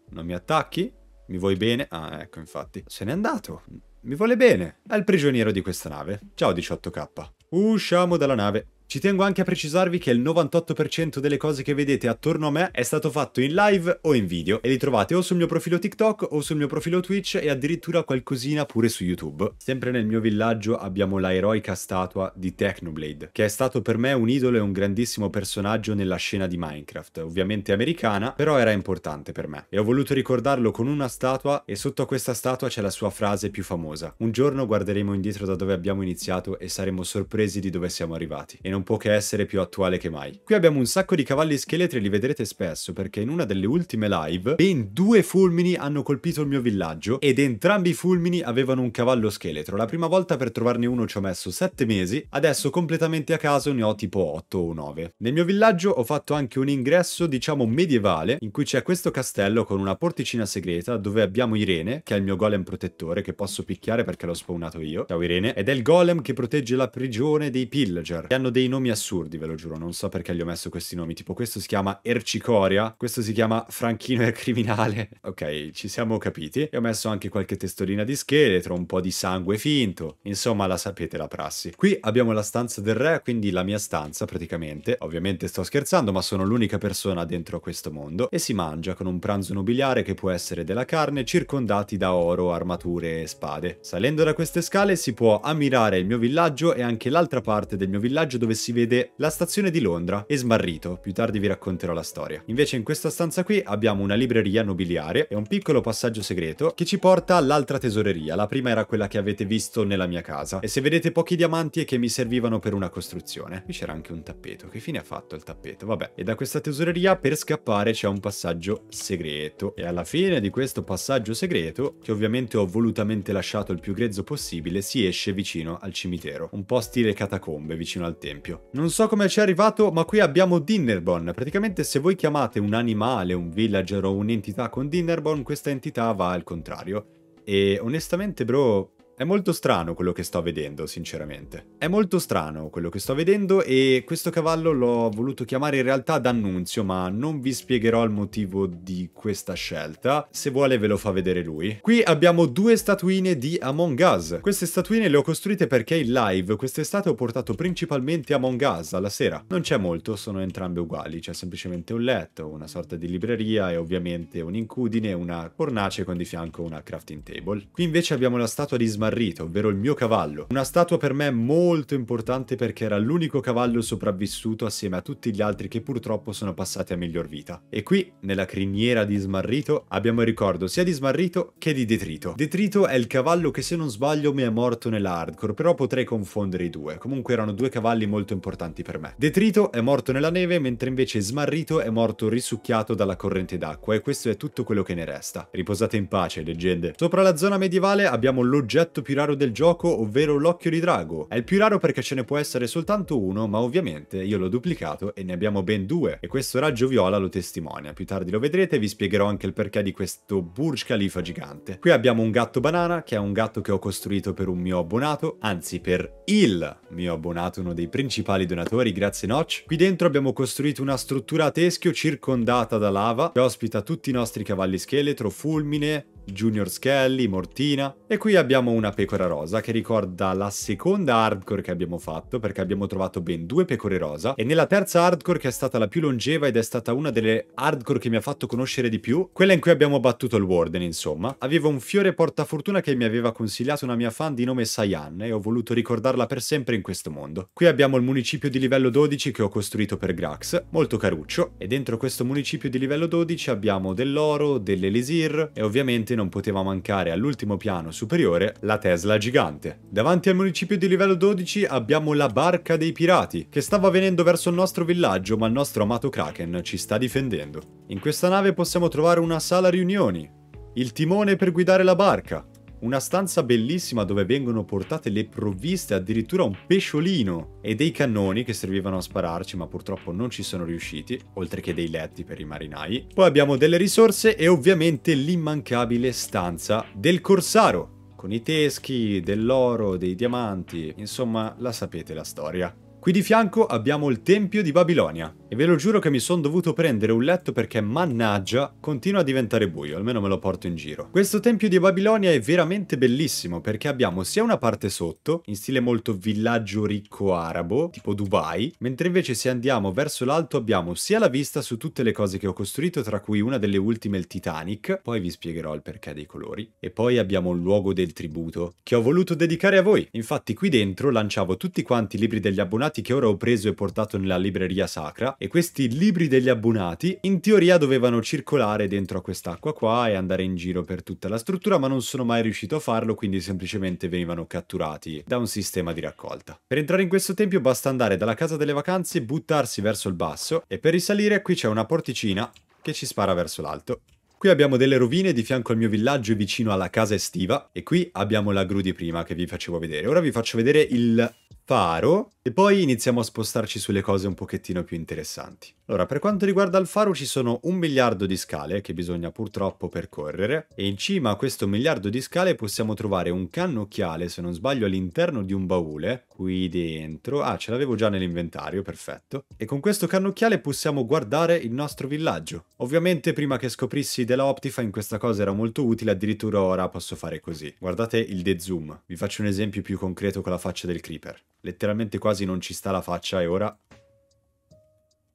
S1: Non mi attacchi? Mi vuoi bene? Ah, ecco, infatti. Se n'è andato. Mi vuole bene. È il prigioniero di questa nave. Ciao 18k. Usciamo dalla nave. Ci tengo anche a precisarvi che il 98% delle cose che vedete attorno a me è stato fatto in live o in video e li trovate o sul mio profilo TikTok o sul mio profilo Twitch e addirittura qualcosina pure su YouTube. Sempre nel mio villaggio abbiamo la eroica statua di Technoblade, che è stato per me un idolo e un grandissimo personaggio nella scena di Minecraft, ovviamente americana, però era importante per me. E ho voluto ricordarlo con una statua e sotto a questa statua c'è la sua frase più famosa. Un giorno guarderemo indietro da dove abbiamo iniziato e saremo sorpresi di dove siamo arrivati. E non non può che essere più attuale che mai. Qui abbiamo un sacco di cavalli scheletri, e li vedrete spesso, perché in una delle ultime live ben due fulmini hanno colpito il mio villaggio ed entrambi i fulmini avevano un cavallo scheletro. La prima volta per trovarne uno ci ho messo 7 mesi, adesso completamente a caso ne ho tipo 8 o 9. Nel mio villaggio ho fatto anche un ingresso, diciamo, medievale, in cui c'è questo castello con una porticina segreta dove abbiamo Irene, che è il mio golem protettore, che posso picchiare perché l'ho spawnato io. Ciao Irene. Ed è il golem che protegge la prigione dei pillager, che hanno dei nomi assurdi, ve lo giuro, non so perché gli ho messo questi nomi, tipo questo si chiama Ercicoria, questo si chiama Franchino il Criminale. Ok, ci siamo capiti. E ho messo anche qualche testolina di scheletro, un po' di sangue finto, insomma la sapete la prassi. Qui abbiamo la stanza del re, quindi la mia stanza praticamente. Ovviamente sto scherzando, ma sono l'unica persona dentro questo mondo e si mangia con un pranzo nobiliare che può essere della carne, circondati da oro, armature e spade. Salendo da queste scale si può ammirare il mio villaggio e anche l'altra parte del mio villaggio dove dove si vede la stazione di Londra e smarrito, più tardi vi racconterò la storia. Invece in questa stanza qui abbiamo una libreria nobiliare e un piccolo passaggio segreto che ci porta all'altra tesoreria, la prima era quella che avete visto nella mia casa e se vedete pochi diamanti è che mi servivano per una costruzione. Qui c'era anche un tappeto, che fine ha fatto il tappeto? Vabbè, e da questa tesoreria per scappare c'è un passaggio segreto e alla fine di questo passaggio segreto, che ovviamente ho volutamente lasciato il più grezzo possibile, si esce vicino al cimitero, un po' stile catacombe vicino al tempio esempio. Non so come ci è arrivato, ma qui abbiamo Dinnerbon. Praticamente se voi chiamate un animale, un villager o un'entità con Dinnerbon, questa entità va al contrario. E onestamente, bro, è molto strano quello che sto vedendo, sinceramente. È molto strano quello che sto vedendo e questo cavallo l'ho voluto chiamare in realtà D'Annunzio, ma non vi spiegherò il motivo di questa scelta. Se vuole ve lo fa vedere lui. Qui abbiamo due statuine di Among Us. Queste statuine le ho costruite perché in live quest'estate ho portato principalmente Among Us alla sera. Non c'è molto, sono entrambe uguali. C'è semplicemente un letto, una sorta di libreria e ovviamente un'incudine, una cornace con di fianco una crafting table. Qui invece abbiamo la statua di Smaragdo smarrito, ovvero il mio cavallo. Una statua per me molto importante perché era l'unico cavallo sopravvissuto assieme a tutti gli altri che purtroppo sono passati a miglior vita. E qui, nella criniera di smarrito, abbiamo il ricordo sia di smarrito che di detrito. Detrito è il cavallo che se non sbaglio mi è morto nell'hardcore, però potrei confondere i due. Comunque erano due cavalli molto importanti per me. Detrito è morto nella neve, mentre invece smarrito è morto risucchiato dalla corrente d'acqua e questo è tutto quello che ne resta. Riposate in pace, leggende. Sopra la zona medievale abbiamo l'oggetto oggetto più raro del gioco, ovvero l'occhio di drago. È il più raro perché ce ne può essere soltanto uno, ma ovviamente io l'ho duplicato e ne abbiamo ben due, e questo raggio viola lo testimonia. Più tardi lo vedrete e vi spiegherò anche il perché di questo Burj Khalifa gigante. Qui abbiamo un gatto banana, che è un gatto che ho costruito per un mio abbonato, anzi per il mio abbonato, uno dei principali donatori, grazie Notch. Qui dentro abbiamo costruito una struttura a teschio circondata da lava, che ospita tutti i nostri cavalli scheletro, fulmine, Junior Skelly, Mortina. E qui abbiamo una pecora rosa che ricorda la seconda hardcore che abbiamo fatto perché abbiamo trovato ben due pecore rosa e nella terza hardcore che è stata la più longeva ed è stata una delle hardcore che mi ha fatto conoscere di più, quella in cui abbiamo battuto il Warden insomma, avevo un fiore portafortuna che mi aveva consigliato una mia fan di nome Sayan e ho voluto ricordarla per sempre in questo mondo. Qui abbiamo il municipio di livello 12 che ho costruito per Grax, molto caruccio, e dentro questo municipio di livello 12 abbiamo dell'oro, dell'elisir e ovviamente ovviamente non poteva mancare all'ultimo piano superiore la Tesla gigante. Davanti al municipio di livello 12 abbiamo la barca dei pirati, che stava venendo verso il nostro villaggio ma il nostro amato Kraken ci sta difendendo. In questa nave possiamo trovare una sala riunioni, il timone per guidare la barca, una stanza bellissima dove vengono portate le provviste, addirittura un pesciolino e dei cannoni che servivano a spararci ma purtroppo non ci sono riusciti, oltre che dei letti per i marinai. Poi abbiamo delle risorse e ovviamente l'immancabile stanza del Corsaro, con i teschi, dell'oro, dei diamanti, insomma la sapete la storia. Qui di fianco abbiamo il Tempio di Babilonia e ve lo giuro che mi sono dovuto prendere un letto perché mannaggia continua a diventare buio, almeno me lo porto in giro. Questo Tempio di Babilonia è veramente bellissimo perché abbiamo sia una parte sotto, in stile molto villaggio ricco arabo, tipo Dubai, mentre invece se andiamo verso l'alto abbiamo sia la vista su tutte le cose che ho costruito, tra cui una delle ultime il Titanic, poi vi spiegherò il perché dei colori, e poi abbiamo il luogo del tributo, che ho voluto dedicare a voi. Infatti qui dentro lanciavo tutti quanti i libri degli abbonati abbonati che ora ho preso e portato nella libreria sacra e questi libri degli abbonati in teoria dovevano circolare dentro a quest'acqua qua e andare in giro per tutta la struttura ma non sono mai riuscito a farlo quindi semplicemente venivano catturati da un sistema di raccolta. Per entrare in questo tempio basta andare dalla casa delle vacanze, buttarsi verso il basso e per risalire qui c'è una porticina che ci spara verso l'alto. Qui abbiamo delle rovine di fianco al mio villaggio vicino alla casa estiva e qui abbiamo la gru di prima che vi facevo vedere. Ora vi faccio vedere il faro e poi iniziamo a spostarci sulle cose un pochettino più interessanti. Allora, per quanto riguarda il faro ci sono un miliardo di scale che bisogna purtroppo percorrere e in cima a questo miliardo di scale possiamo trovare un cannocchiale, se non sbaglio, all'interno di un baule, qui dentro. Ah, ce l'avevo già nell'inventario, perfetto. E con questo cannocchiale possiamo guardare il nostro villaggio. Ovviamente prima che scoprissi della Optifine questa cosa era molto utile, addirittura ora posso fare così. Guardate il de-zoom, vi faccio un esempio più concreto con la faccia del creeper letteralmente quasi non ci sta la faccia e ora...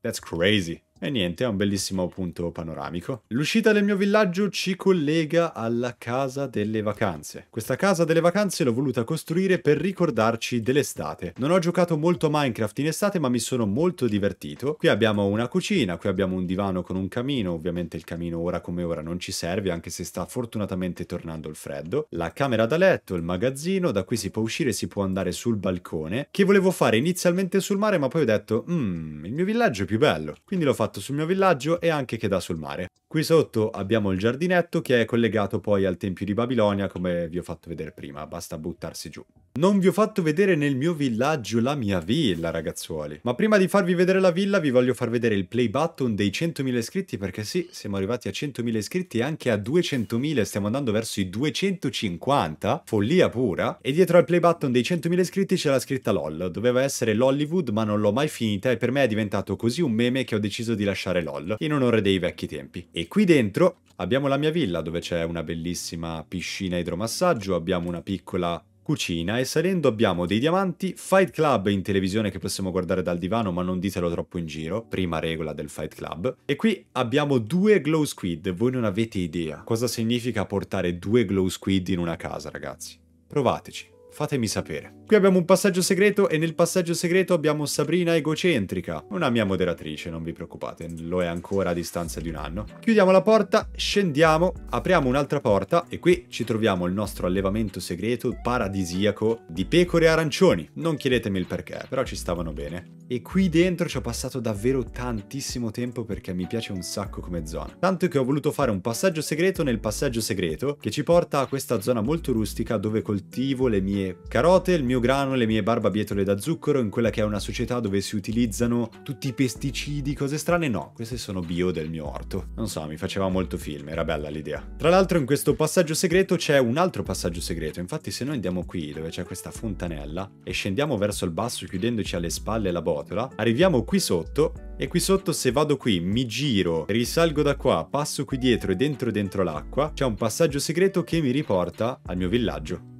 S1: That's crazy. E niente, è un bellissimo punto panoramico. L'uscita del mio villaggio ci collega alla casa delle vacanze. Questa casa delle vacanze l'ho voluta costruire per ricordarci dell'estate. Non ho giocato molto Minecraft in estate, ma mi sono molto divertito. Qui abbiamo una cucina, qui abbiamo un divano con un camino. Ovviamente il camino ora come ora non ci serve, anche se sta fortunatamente tornando il freddo. La camera da letto, il magazzino, da qui si può uscire, si può andare sul balcone, che volevo fare inizialmente sul mare, ma poi ho detto, mmm, il mio villaggio è più bello. Quindi l'ho fatto fatto sul mio villaggio e anche che dà sul mare. Qui sotto abbiamo il giardinetto che è collegato poi al Tempio di Babilonia come vi ho fatto vedere prima, basta buttarsi giù. Non vi ho fatto vedere nel mio villaggio la mia villa ragazzuoli, ma prima di farvi vedere la villa vi voglio far vedere il play button dei 100.000 iscritti perché sì, siamo arrivati a 100.000 iscritti e anche a 200.000, stiamo andando verso i 250, follia pura, e dietro al play button dei 100.000 iscritti c'è la scritta LOL, doveva essere l'Hollywood ma non l'ho mai finita e per me è diventato così un meme che ho deciso di lasciare LOL in onore dei vecchi tempi. E qui dentro abbiamo la mia villa dove c'è una bellissima piscina idromassaggio, abbiamo una piccola cucina e salendo abbiamo dei diamanti, Fight Club in televisione che possiamo guardare dal divano ma non ditelo troppo in giro, prima regola del Fight Club. E qui abbiamo due glow squid, voi non avete idea cosa significa portare due glow squid in una casa ragazzi. Provateci fatemi sapere. Qui abbiamo un passaggio segreto e nel passaggio segreto abbiamo Sabrina egocentrica, una mia moderatrice, non vi preoccupate, lo è ancora a distanza di un anno. Chiudiamo la porta, scendiamo, apriamo un'altra porta e qui ci troviamo il nostro allevamento segreto paradisiaco di pecore arancioni. Non chiedetemi il perché, però ci stavano bene e qui dentro ci ho passato davvero tantissimo tempo perché mi piace un sacco come zona. Tanto che ho voluto fare un passaggio segreto nel passaggio segreto che ci porta a questa zona molto rustica dove coltivo le mie carote, il mio grano, le mie barbabietole da zucchero in quella che è una società dove si utilizzano tutti i pesticidi, cose strane. No, queste sono bio del mio orto. Non so, mi faceva molto film, era bella l'idea. Tra l'altro in questo passaggio segreto c'è un altro passaggio segreto. Infatti se noi andiamo qui dove c'è questa fontanella e scendiamo verso il basso chiudendoci alle spalle la bocca rotola, arriviamo qui sotto e qui sotto se vado qui, mi giro, risalgo da qua, passo qui dietro e dentro dentro l'acqua, c'è un passaggio segreto che mi riporta al mio villaggio.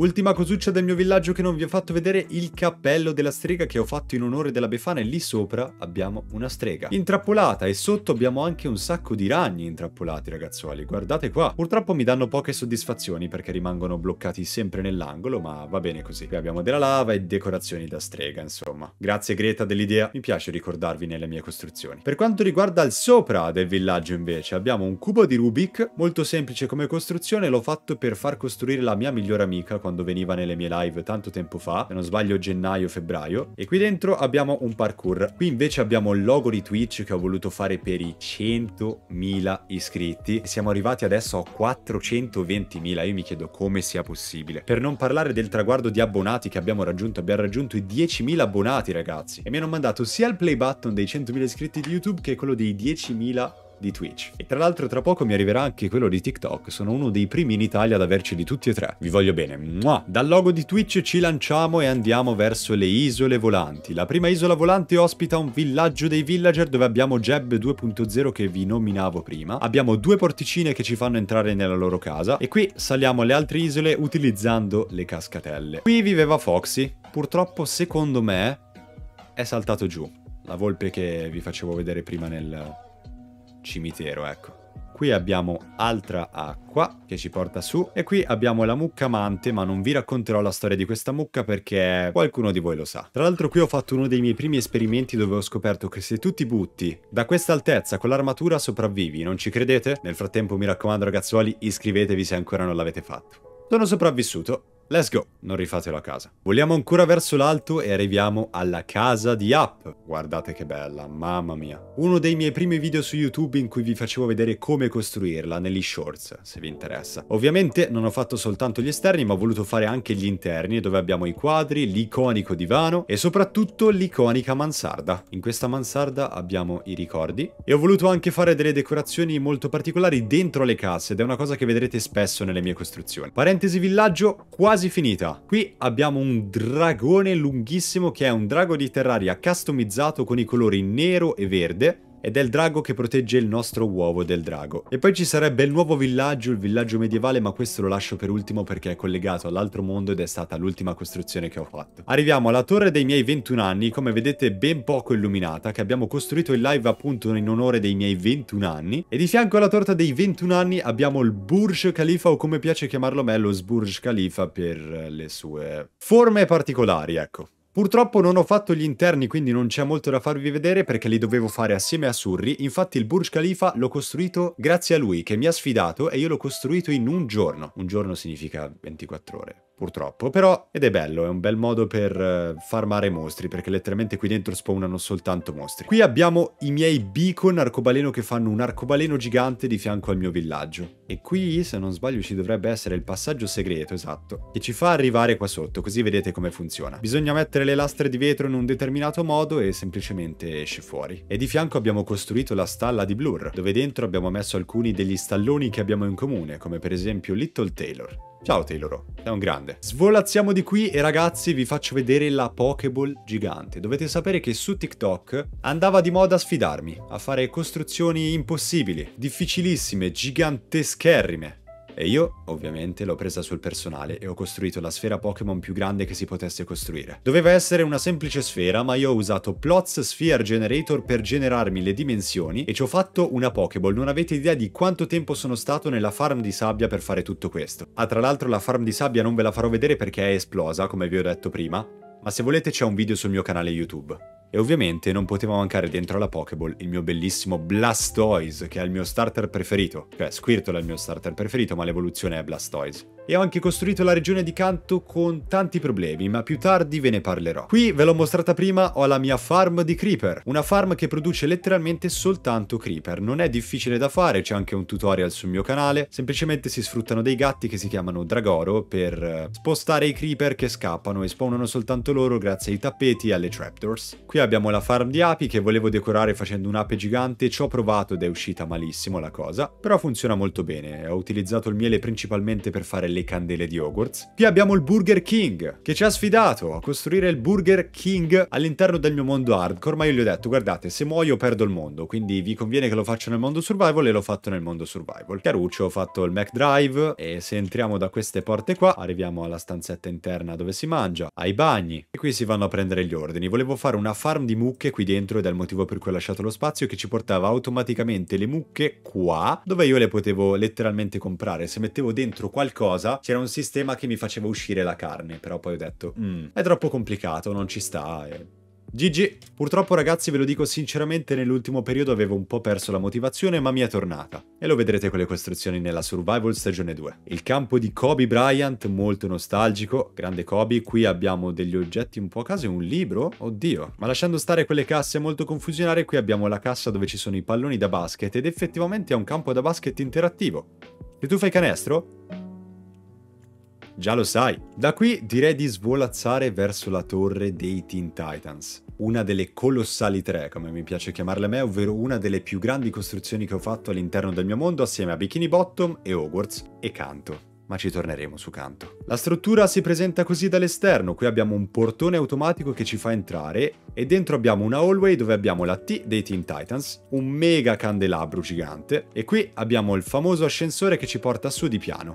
S1: Ultima cosuccia del mio villaggio che non vi ho fatto vedere, il cappello della strega che ho fatto in onore della Befana e lì sopra abbiamo una strega intrappolata e sotto abbiamo anche un sacco di ragni intrappolati ragazzuoli, guardate qua. Purtroppo mi danno poche soddisfazioni perché rimangono bloccati sempre nell'angolo, ma va bene così. Qui abbiamo della lava e decorazioni da strega insomma. Grazie Greta dell'idea, mi piace ricordarvi nelle mie costruzioni. Per quanto riguarda il sopra del villaggio invece abbiamo un cubo di Rubik, molto semplice come costruzione, l'ho fatto per far costruire la mia migliore amica quando veniva nelle mie live tanto tempo fa, se non sbaglio gennaio-febbraio. E qui dentro abbiamo un parkour. Qui invece abbiamo il logo di Twitch che ho voluto fare per i 100.000 iscritti. Siamo arrivati adesso a 420.000, io mi chiedo come sia possibile. Per non parlare del traguardo di abbonati che abbiamo raggiunto, abbiamo raggiunto i 10.000 abbonati ragazzi. E mi hanno mandato sia il play button dei 100.000 iscritti di YouTube che quello dei 10.000 di Twitch. E tra l'altro tra poco mi arriverà anche quello di TikTok, sono uno dei primi in Italia ad averceli tutti e tre. Vi voglio bene. Muah. Dal logo di Twitch ci lanciamo e andiamo verso le isole volanti. La prima isola volante ospita un villaggio dei villager dove abbiamo Jeb 2.0 che vi nominavo prima. Abbiamo due porticine che ci fanno entrare nella loro casa e qui saliamo alle altre isole utilizzando le cascatelle. Qui viveva Foxy, purtroppo secondo me è saltato giù. La volpe che vi facevo vedere prima nel, cimitero, ecco. Qui abbiamo altra acqua che ci porta su e qui abbiamo la mucca amante ma non vi racconterò la storia di questa mucca perché qualcuno di voi lo sa. Tra l'altro qui ho fatto uno dei miei primi esperimenti dove ho scoperto che se tu ti butti da questa altezza con l'armatura sopravvivi, non ci credete? Nel frattempo mi raccomando ragazzuoli iscrivetevi se ancora non l'avete fatto. Sono sopravvissuto Let's go, non rifatelo a casa. Voliamo ancora verso l'alto e arriviamo alla casa di Up. Guardate che bella, mamma mia. Uno dei miei primi video su YouTube in cui vi facevo vedere come costruirla negli shorts, se vi interessa. Ovviamente non ho fatto soltanto gli esterni, ma ho voluto fare anche gli interni, dove abbiamo i quadri, l'iconico divano e soprattutto l'iconica mansarda. In questa mansarda abbiamo i ricordi e ho voluto anche fare delle decorazioni molto particolari dentro le casse, ed è una cosa che vedrete spesso nelle mie costruzioni. Parentesi villaggio, quasi quasi finita. Qui abbiamo un dragone lunghissimo che è un drago di Terraria customizzato con i colori nero e verde ed è il drago che protegge il nostro uovo del drago. E poi ci sarebbe il nuovo villaggio, il villaggio medievale, ma questo lo lascio per ultimo perché è collegato all'altro mondo ed è stata l'ultima costruzione che ho fatto. Arriviamo alla torre dei miei 21 anni, come vedete ben poco illuminata, che abbiamo costruito in live appunto in onore dei miei 21 anni, e di fianco alla torta dei 21 anni abbiamo il Burj Khalifa, o come piace chiamarlo a me, lo Sburj Khalifa per le sue forme particolari, ecco. Purtroppo non ho fatto gli interni, quindi non c'è molto da farvi vedere perché li dovevo fare assieme a Surri. Infatti il Burj Khalifa l'ho costruito grazie a lui che mi ha sfidato e io l'ho costruito in un giorno. Un giorno significa 24 ore purtroppo, però ed è bello, è un bel modo per eh, farmare mostri, perché letteralmente qui dentro spawnano soltanto mostri. Qui abbiamo i miei beacon arcobaleno che fanno un arcobaleno gigante di fianco al mio villaggio. E qui, se non sbaglio, ci dovrebbe essere il passaggio segreto, esatto, che ci fa arrivare qua sotto, così vedete come funziona. Bisogna mettere le lastre di vetro in un determinato modo e semplicemente esce fuori. E di fianco abbiamo costruito la stalla di Blur, dove dentro abbiamo messo alcuni degli stalloni che abbiamo in comune, come per esempio Little Taylor. Ciao Taylor, è un grande. Svolazziamo di qui e ragazzi vi faccio vedere la Pokéball gigante. Dovete sapere che su TikTok andava di moda a sfidarmi, a fare costruzioni impossibili, difficilissime, gigantescherrime. E io, ovviamente, l'ho presa sul personale e ho costruito la sfera Pokémon più grande che si potesse costruire. Doveva essere una semplice sfera, ma io ho usato Plots Sphere Generator per generarmi le dimensioni e ci ho fatto una Pokéball. Non avete idea di quanto tempo sono stato nella farm di sabbia per fare tutto questo. Ah, tra l'altro la farm di sabbia non ve la farò vedere perché è esplosa, come vi ho detto prima, ma se volete c'è un video sul mio canale YouTube. E ovviamente non poteva mancare dentro la Pokéball il mio bellissimo Blastoise, che è il mio starter preferito. Cioè, Squirtle è il mio starter preferito, ma l'evoluzione è Blastoise. E ho anche costruito la regione di Kanto con tanti problemi, ma più tardi ve ne parlerò. Qui, ve l'ho mostrata prima, ho la mia farm di Creeper. Una farm che produce letteralmente soltanto Creeper. Non è difficile da fare, c'è anche un tutorial sul mio canale. Semplicemente si sfruttano dei gatti che si chiamano Dragoro per eh, spostare i Creeper che scappano e spawnano soltanto loro grazie ai tappeti e alle trapdoors. Qui Qui abbiamo la farm di api che volevo decorare facendo un'ape gigante, ci ho provato ed è uscita malissimo la cosa, però funziona molto bene, ho utilizzato il miele principalmente per fare le candele di Hogwarts. Qui abbiamo il Burger King, che ci ha sfidato a costruire il Burger King all'interno del mio mondo hardcore, ma io gli ho detto guardate se muoio perdo il mondo, quindi vi conviene che lo faccio nel mondo survival e l'ho fatto nel mondo survival. Caruccio ho fatto il Mac Drive e se entriamo da queste porte qua arriviamo alla stanzetta interna dove si mangia, ai bagni e qui si vanno a prendere gli ordini. Volevo fare una farm farm di mucche qui dentro ed è il motivo per cui ho lasciato lo spazio che ci portava automaticamente le mucche qua dove io le potevo letteralmente comprare. Se mettevo dentro qualcosa c'era un sistema che mi faceva uscire la carne però poi ho detto mm, è troppo complicato non ci sta e GG! Purtroppo ragazzi ve lo dico sinceramente nell'ultimo periodo avevo un po' perso la motivazione ma mi è tornata e lo vedrete con le costruzioni nella Survival stagione 2. Il campo di Kobe Bryant, molto nostalgico, grande Kobe, qui abbiamo degli oggetti un po' a caso e un libro? Oddio! Ma lasciando stare quelle casse molto confusionarie qui abbiamo la cassa dove ci sono i palloni da basket ed effettivamente è un campo da basket interattivo. E tu fai canestro, Già lo sai. Da qui direi di svolazzare verso la torre dei Teen Titans una delle colossali tre, come mi piace chiamarle a me, ovvero una delle più grandi costruzioni che ho fatto all'interno del mio mondo assieme a Bikini Bottom e Hogwarts e Canto. Ma ci torneremo su Canto. La struttura si presenta così dall'esterno, qui abbiamo un portone automatico che ci fa entrare e dentro abbiamo una hallway dove abbiamo la T dei Teen Titans, un mega candelabro gigante e qui abbiamo il famoso ascensore che ci porta su di piano.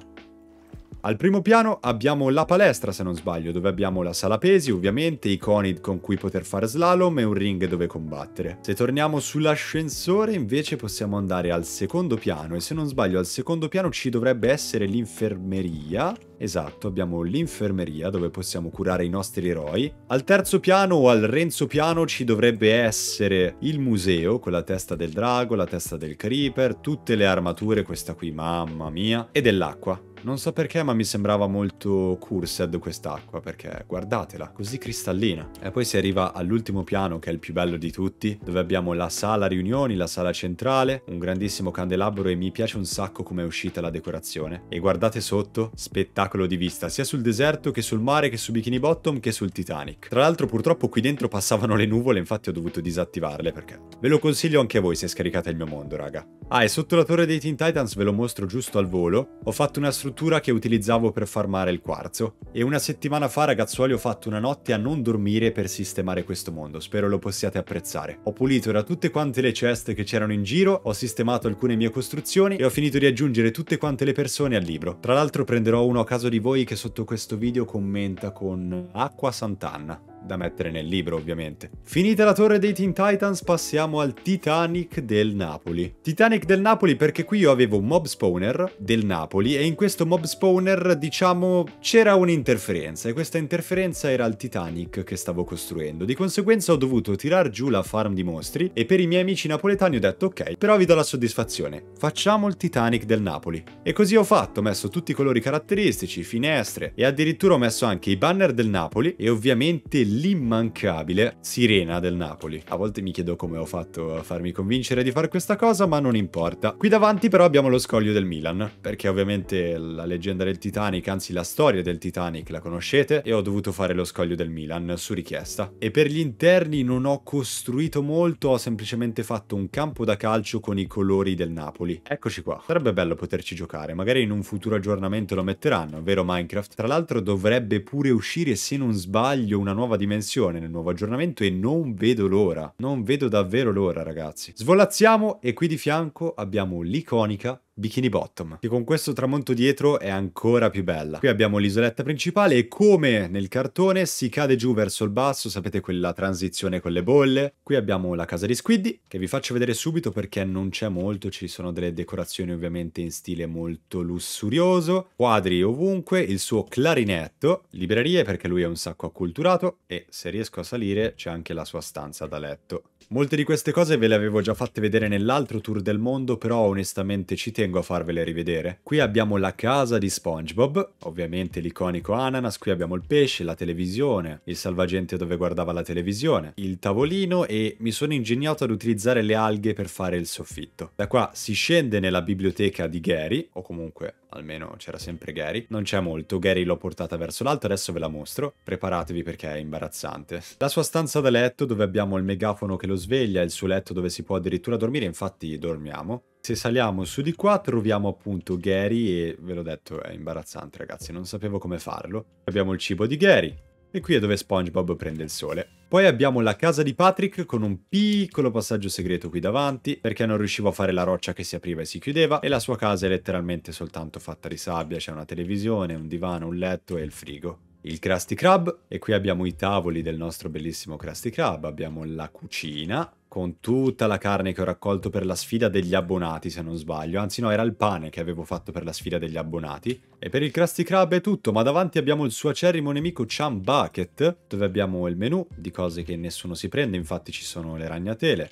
S1: Al primo piano abbiamo la palestra se non sbaglio, dove abbiamo la sala pesi ovviamente, i conid con cui poter fare slalom e un ring dove combattere. Se torniamo sull'ascensore invece possiamo andare al secondo piano e se non sbaglio al secondo piano ci dovrebbe essere l'infermeria. Esatto, abbiamo l'infermeria dove possiamo curare i nostri eroi. Al terzo piano o al renzo piano ci dovrebbe essere il museo con la testa del drago, la testa del creeper, tutte le armature, questa qui mamma mia, e dell'acqua. Non so perché, ma mi sembrava molto cursed quest'acqua, perché guardatela, così cristallina. E poi si arriva all'ultimo piano, che è il più bello di tutti, dove abbiamo la sala riunioni, la sala centrale, un grandissimo candelabro e mi piace un sacco come è uscita la decorazione. E guardate sotto, spettacolo di vista, sia sul deserto che sul mare che su Bikini Bottom che sul Titanic. Tra l'altro purtroppo qui dentro passavano le nuvole, infatti ho dovuto disattivarle perché... Ve lo consiglio anche a voi se scaricate il mio mondo, raga. Ah, e sotto la torre dei Teen Titans ve lo mostro giusto al volo. Ho fatto una struttura struttura che utilizzavo per farmare il quarzo e una settimana fa ragazzuoli ho fatto una notte a non dormire per sistemare questo mondo, spero lo possiate apprezzare. Ho pulito da tutte quante le ceste che c'erano in giro, ho sistemato alcune mie costruzioni e ho finito di aggiungere tutte quante le persone al libro. Tra l'altro prenderò uno a caso di voi che sotto questo video commenta con Acqua Sant'Anna da mettere nel libro ovviamente. Finita la torre dei Teen Titans passiamo al Titanic del Napoli. Titanic del Napoli perché qui io avevo un mob spawner del Napoli e in questo mob spawner diciamo c'era un'interferenza e questa interferenza era il Titanic che stavo costruendo. Di conseguenza ho dovuto tirar giù la farm di mostri e per i miei amici napoletani ho detto ok però vi do la soddisfazione facciamo il Titanic del Napoli. E così ho fatto, ho messo tutti i colori caratteristici, finestre e addirittura ho messo anche i banner del Napoli e ovviamente l'immancabile sirena del Napoli. A volte mi chiedo come ho fatto a farmi convincere di fare questa cosa, ma non importa. Qui davanti però abbiamo lo scoglio del Milan, perché ovviamente la leggenda del Titanic, anzi la storia del Titanic la conoscete, e ho dovuto fare lo scoglio del Milan su richiesta. E per gli interni non ho costruito molto, ho semplicemente fatto un campo da calcio con i colori del Napoli. Eccoci qua. Sarebbe bello poterci giocare, magari in un futuro aggiornamento lo metteranno, vero Minecraft? Tra l'altro dovrebbe pure uscire, se non sbaglio, una nuova dimensione nel nuovo aggiornamento e non vedo l'ora. Non vedo davvero l'ora, ragazzi. Svolazziamo e qui di fianco abbiamo l'iconica Bikini Bottom, che con questo tramonto dietro è ancora più bella. Qui abbiamo l'isoletta principale e come nel cartone si cade giù verso il basso, sapete quella transizione con le bolle. Qui abbiamo la casa di Squiddy, che vi faccio vedere subito perché non c'è molto, ci sono delle decorazioni ovviamente in stile molto lussurioso, quadri ovunque, il suo clarinetto, librerie perché lui è un sacco acculturato e se riesco a salire c'è anche la sua stanza da letto. Molte di queste cose ve le avevo già fatte vedere nell'altro tour del mondo, però onestamente ci tengo a farvele rivedere. Qui abbiamo la casa di SpongeBob, ovviamente l'iconico ananas, qui abbiamo il pesce, la televisione, il salvagente dove guardava la televisione, il tavolino e mi sono ingegnato ad utilizzare le alghe per fare il soffitto. Da qua si scende nella biblioteca di Gary, o comunque almeno c'era sempre Gary. Non c'è molto, Gary l'ho portata verso l'alto, adesso ve la mostro. Preparatevi perché è imbarazzante. La sua stanza da letto dove abbiamo il megafono che lo sveglia, il suo letto dove si può addirittura dormire, infatti dormiamo. Se saliamo su di qua troviamo appunto Gary e ve l'ho detto è imbarazzante ragazzi, non sapevo come farlo. Abbiamo il cibo di Gary, e qui è dove SpongeBob prende il sole. Poi abbiamo la casa di Patrick con un piccolo passaggio segreto qui davanti perché non riuscivo a fare la roccia che si apriva e si chiudeva e la sua casa è letteralmente soltanto fatta di sabbia, c'è una televisione, un divano, un letto e il frigo il Krusty Krab e qui abbiamo i tavoli del nostro bellissimo Krusty Krab, abbiamo la cucina con tutta la carne che ho raccolto per la sfida degli abbonati se non sbaglio, anzi no era il pane che avevo fatto per la sfida degli abbonati e per il Krusty Krab è tutto ma davanti abbiamo il suo acerrimo nemico Chum Bucket dove abbiamo il menu di cose che nessuno si prende infatti ci sono le ragnatele,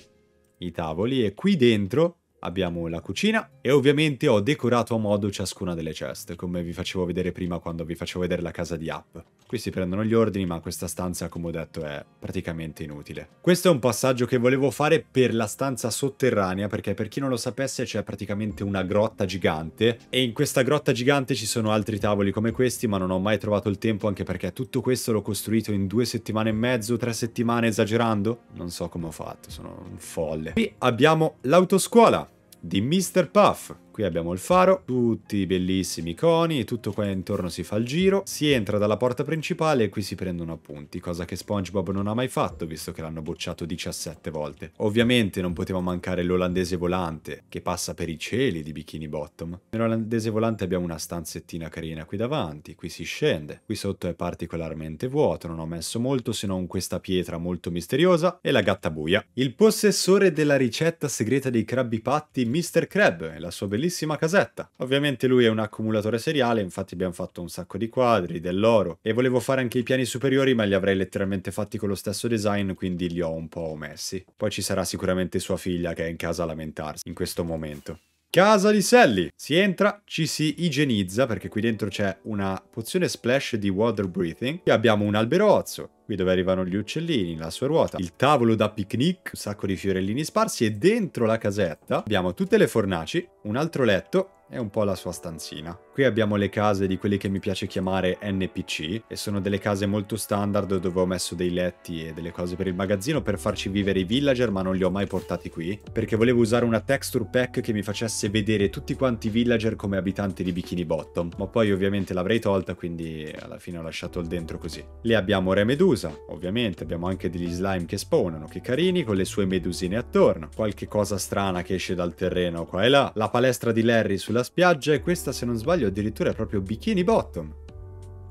S1: i tavoli e qui dentro abbiamo la cucina e ovviamente ho decorato a modo ciascuna delle ceste, come vi facevo vedere prima quando vi facevo vedere la casa di App. Qui si prendono gli ordini, ma questa stanza, come ho detto, è praticamente inutile. Questo è un passaggio che volevo fare per la stanza sotterranea, perché per chi non lo sapesse c'è praticamente una grotta gigante, e in questa grotta gigante ci sono altri tavoli come questi, ma non ho mai trovato il tempo, anche perché tutto questo l'ho costruito in due settimane e mezzo, tre settimane, esagerando. Non so come ho fatto, sono un folle. Qui abbiamo l'autoscuola di Mr. Puff. Qui abbiamo il faro, tutti i bellissimi coni tutto qua intorno si fa il giro. Si entra dalla porta principale e qui si prendono appunti, cosa che SpongeBob non ha mai fatto visto che l'hanno bocciato 17 volte. Ovviamente non poteva mancare l'olandese volante che passa per i cieli di Bikini Bottom. Nell'olandese volante abbiamo una stanzettina carina qui davanti, qui si scende. Qui sotto è particolarmente vuoto, non ho messo molto se non questa pietra molto misteriosa e la gatta buia. Il possessore della ricetta segreta dei Krabby Patty, Mr. Crab, e la sua bellissima bellissima casetta. Ovviamente lui è un accumulatore seriale, infatti abbiamo fatto un sacco di quadri, dell'oro, e volevo fare anche i piani superiori, ma li avrei letteralmente fatti con lo stesso design, quindi li ho un po' omessi. Poi ci sarà sicuramente sua figlia che è in casa a lamentarsi in questo momento. Casa di Sally. Si entra, ci si igienizza perché qui dentro c'è una pozione splash di water breathing. e abbiamo un albero ozzo, qui dove arrivano gli uccellini, la sua ruota, il tavolo da picnic, un sacco di fiorellini sparsi e dentro la casetta abbiamo tutte le fornaci, un altro letto e un po' la sua stanzina. Qui abbiamo le case di quelli che mi piace chiamare NPC e sono delle case molto standard dove ho messo dei letti e delle cose per il magazzino per farci vivere i villager ma non li ho mai portati qui perché volevo usare una texture pack che mi facesse vedere tutti quanti i villager come abitanti di Bikini Bottom ma poi ovviamente l'avrei tolta quindi alla fine ho lasciato il dentro così. Le abbiamo Re Medusa chiusa. Ovviamente abbiamo anche degli slime che spawnano, che carini, con le sue medusine attorno. Qualche cosa strana che esce dal terreno qua e là. La palestra di Larry sulla spiaggia e questa, se non sbaglio, addirittura è proprio Bikini Bottom.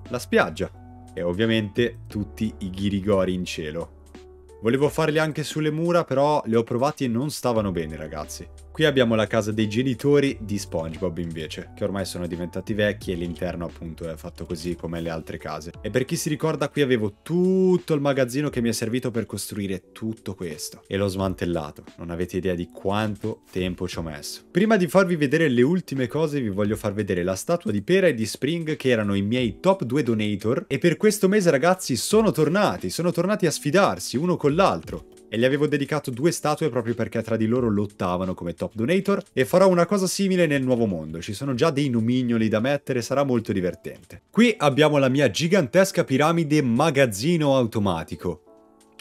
S1: La spiaggia. E ovviamente tutti i ghirigori in cielo. Volevo farli anche sulle mura, però le ho provati e non stavano bene, ragazzi. Qui abbiamo la casa dei genitori di SpongeBob invece, che ormai sono diventati vecchi e l'interno appunto è fatto così come le altre case. E per chi si ricorda qui avevo tutto il magazzino che mi è servito per costruire tutto questo. E l'ho smantellato, non avete idea di quanto tempo ci ho messo. Prima di farvi vedere le ultime cose vi voglio far vedere la statua di Pera e di Spring che erano i miei top 2 donator e per questo mese ragazzi sono tornati, sono tornati a sfidarsi uno con l'altro e gli avevo dedicato due statue proprio perché tra di loro lottavano come top donator e farò una cosa simile nel nuovo mondo, ci sono già dei nomignoli da mettere, sarà molto divertente. Qui abbiamo la mia gigantesca piramide magazzino automatico,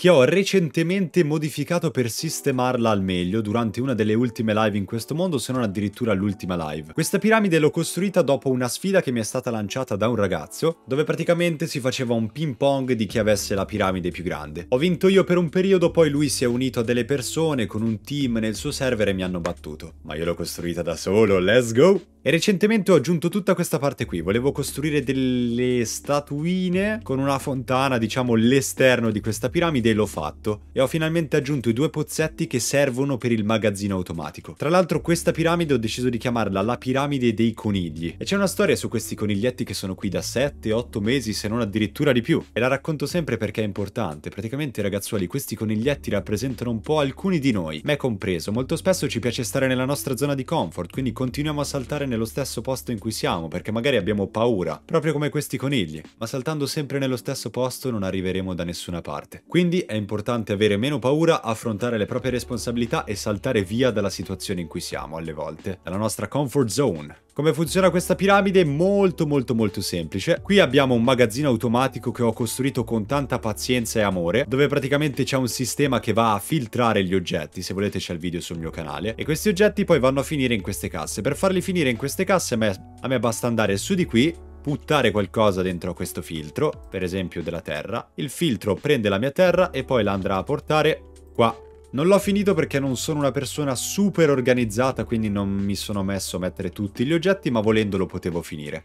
S1: che ho recentemente modificato per sistemarla al meglio durante una delle ultime live in questo mondo, se non addirittura l'ultima live. Questa piramide l'ho costruita dopo una sfida che mi è stata lanciata da un ragazzo, dove praticamente si faceva un ping pong di chi avesse la piramide più grande. Ho vinto io per un periodo, poi lui si è unito a delle persone con un team nel suo server e mi hanno battuto. Ma io l'ho costruita da solo, let's go! E recentemente ho aggiunto tutta questa parte qui, volevo costruire delle statuine con una fontana, diciamo l'esterno di questa piramide e l'ho fatto, e ho finalmente aggiunto i due pozzetti che servono per il magazzino automatico. Tra l'altro questa piramide ho deciso di chiamarla la piramide dei conigli, e c'è una storia su questi coniglietti che sono qui da 7-8 mesi se non addirittura di più, e la racconto sempre perché è importante, praticamente ragazzuoli questi coniglietti rappresentano un po' alcuni di noi, me compreso, molto spesso ci piace stare nella nostra zona di comfort, quindi continuiamo a saltare nello stesso posto in cui siamo, perché magari abbiamo paura, proprio come questi conigli, ma saltando sempre nello stesso posto non arriveremo da nessuna parte. Quindi è importante avere meno paura, affrontare le proprie responsabilità e saltare via dalla situazione in cui siamo alle volte, dalla nostra comfort zone. Come funziona questa piramide? Molto molto molto semplice. Qui abbiamo un magazzino automatico che ho costruito con tanta pazienza e amore, dove praticamente c'è un sistema che va a filtrare gli oggetti, se volete c'è il video sul mio canale, e questi oggetti poi vanno a finire in queste casse. Per farli finire in queste casse a me, a me basta andare su di qui buttare qualcosa dentro questo filtro, per esempio della terra, il filtro prende la mia terra e poi la andrà a portare qua. Non l'ho finito perché non sono una persona super organizzata, quindi non mi sono messo a mettere tutti gli oggetti, ma volendolo potevo finire.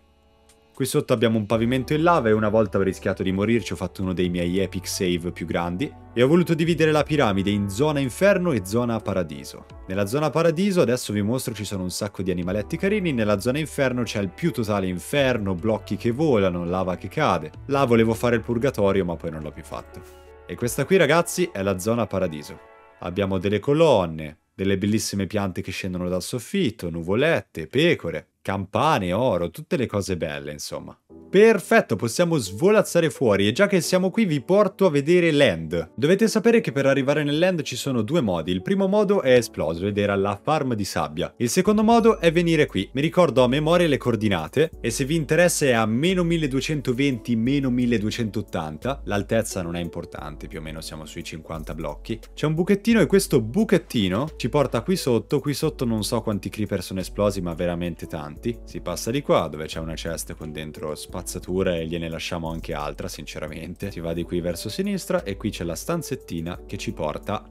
S1: Qui sotto abbiamo un pavimento in lava e una volta ho rischiato di morirci ho fatto uno dei miei epic save più grandi e ho voluto dividere la piramide in zona inferno e zona paradiso. Nella zona paradiso adesso vi mostro ci sono un sacco di animaletti carini, nella zona inferno c'è il più totale inferno, blocchi che volano, lava che cade. Là volevo fare il purgatorio ma poi non l'ho più fatto. E questa qui ragazzi è la zona paradiso. Abbiamo delle colonne, delle bellissime piante che scendono dal soffitto, nuvolette, pecore, campane, oro, tutte le cose belle, insomma. Perfetto, possiamo svolazzare fuori e già che siamo qui vi porto a vedere Land. Dovete sapere che per arrivare nel Land ci sono due modi. Il primo modo è esploso ed era la farm di sabbia. Il secondo modo è venire qui. Mi ricordo a memoria le coordinate e se vi interessa è a meno 1220, meno 1280. L'altezza non è importante, più o meno siamo sui 50 blocchi. C'è un buchettino e questo buchettino ci porta qui sotto. Qui sotto non so quanti creeper sono esplosi ma veramente tanti. Si passa di qua dove c'è una cesta con dentro spazio ammazzatura e gliene lasciamo anche altra, sinceramente. Si va di qui verso sinistra e qui c'è la stanzettina che ci porta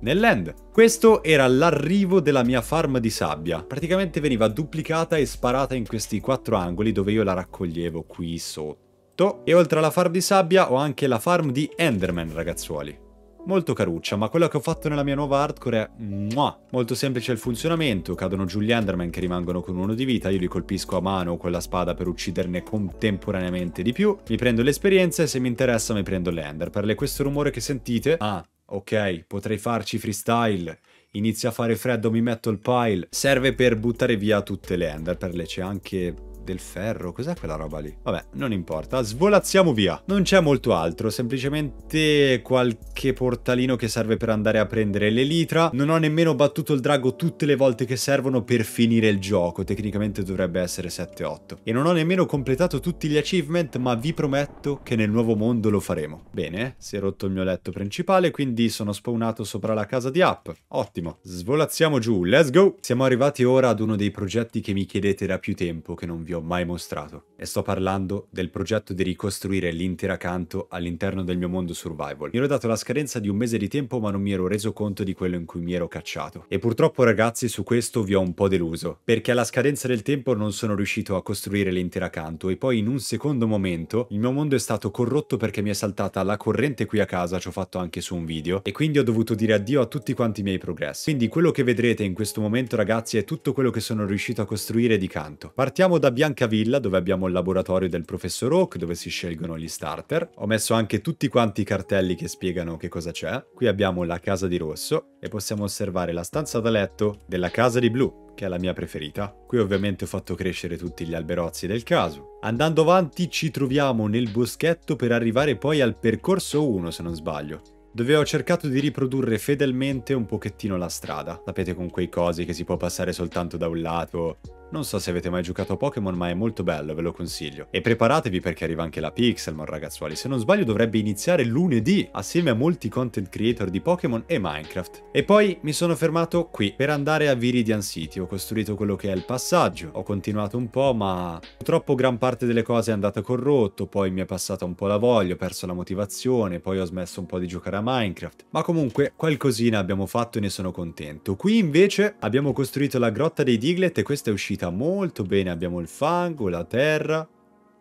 S1: nell'end. Questo era l'arrivo della mia farm di sabbia. Praticamente veniva duplicata e sparata in questi quattro angoli dove io la raccoglievo qui sotto. E oltre alla farm di sabbia ho anche la farm di Enderman, ragazzuoli molto caruccia, ma quello che ho fatto nella mia nuova hardcore è muah, molto semplice il funzionamento, cadono giù gli Enderman che rimangono con uno di vita, io li colpisco a mano con la spada per ucciderne contemporaneamente di più, mi prendo l'esperienza e se mi interessa mi prendo l'Ender. Per le questo rumore che sentite, ah, ok, potrei farci freestyle, inizia a fare freddo mi metto il pile, serve per buttare via tutte le Ender, per le c'è anche del ferro, cos'è quella roba lì? Vabbè, non importa, svolazziamo via. Non c'è molto altro, semplicemente qualche portalino che serve per andare a prendere l'elitra. Non ho nemmeno battuto il drago tutte le volte che servono per finire il gioco, tecnicamente dovrebbe essere 7-8. E non ho nemmeno completato tutti gli achievement, ma vi prometto che nel nuovo mondo lo faremo. Bene, si è rotto il mio letto principale, quindi sono spawnato sopra la casa di App. Ottimo, svolazziamo giù, let's go! Siamo arrivati ora ad uno dei progetti che mi chiedete da più tempo, che non vi ho ho mai mostrato. E sto parlando del progetto di ricostruire l'intera canto all'interno del mio mondo survival. Mi ero dato la scadenza di un mese di tempo ma non mi ero reso conto di quello in cui mi ero cacciato. E purtroppo ragazzi su questo vi ho un po' deluso, perché alla scadenza del tempo non sono riuscito a costruire l'intera canto e poi in un secondo momento il mio mondo è stato corrotto perché mi è saltata la corrente qui a casa, ci ho fatto anche su un video, e quindi ho dovuto dire addio a tutti quanti i miei progressi. Quindi quello che vedrete in questo momento ragazzi è tutto quello che sono riuscito a costruire di canto. Partiamo da Bianco Biancavilla dove abbiamo il laboratorio del professor Oak dove si scelgono gli starter. Ho messo anche tutti quanti i cartelli che spiegano che cosa c'è. Qui abbiamo la casa di rosso e possiamo osservare la stanza da letto della casa di blu che è la mia preferita. Qui ovviamente ho fatto crescere tutti gli alberozzi del caso. Andando avanti ci troviamo nel boschetto per arrivare poi al percorso 1 se non sbaglio dove ho cercato di riprodurre fedelmente un pochettino la strada. Sapete con quei cosi che si può passare soltanto da un lato non so se avete mai giocato a Pokémon ma è molto bello, ve lo consiglio. E preparatevi perché arriva anche la Pixelmon ragazzuoli, se non sbaglio dovrebbe iniziare lunedì assieme a molti content creator di Pokémon e Minecraft. E poi mi sono fermato qui per andare a Viridian City, ho costruito quello che è il passaggio, ho continuato un po' ma purtroppo gran parte delle cose è andata corrotto, poi mi è passata un po' la voglia, ho perso la motivazione, poi ho smesso un po' di giocare a Minecraft. Ma comunque qualcosina abbiamo fatto e ne sono contento. Qui invece abbiamo costruito la grotta dei Diglett e questa è uscita purifica molto bene, abbiamo il fango, la terra,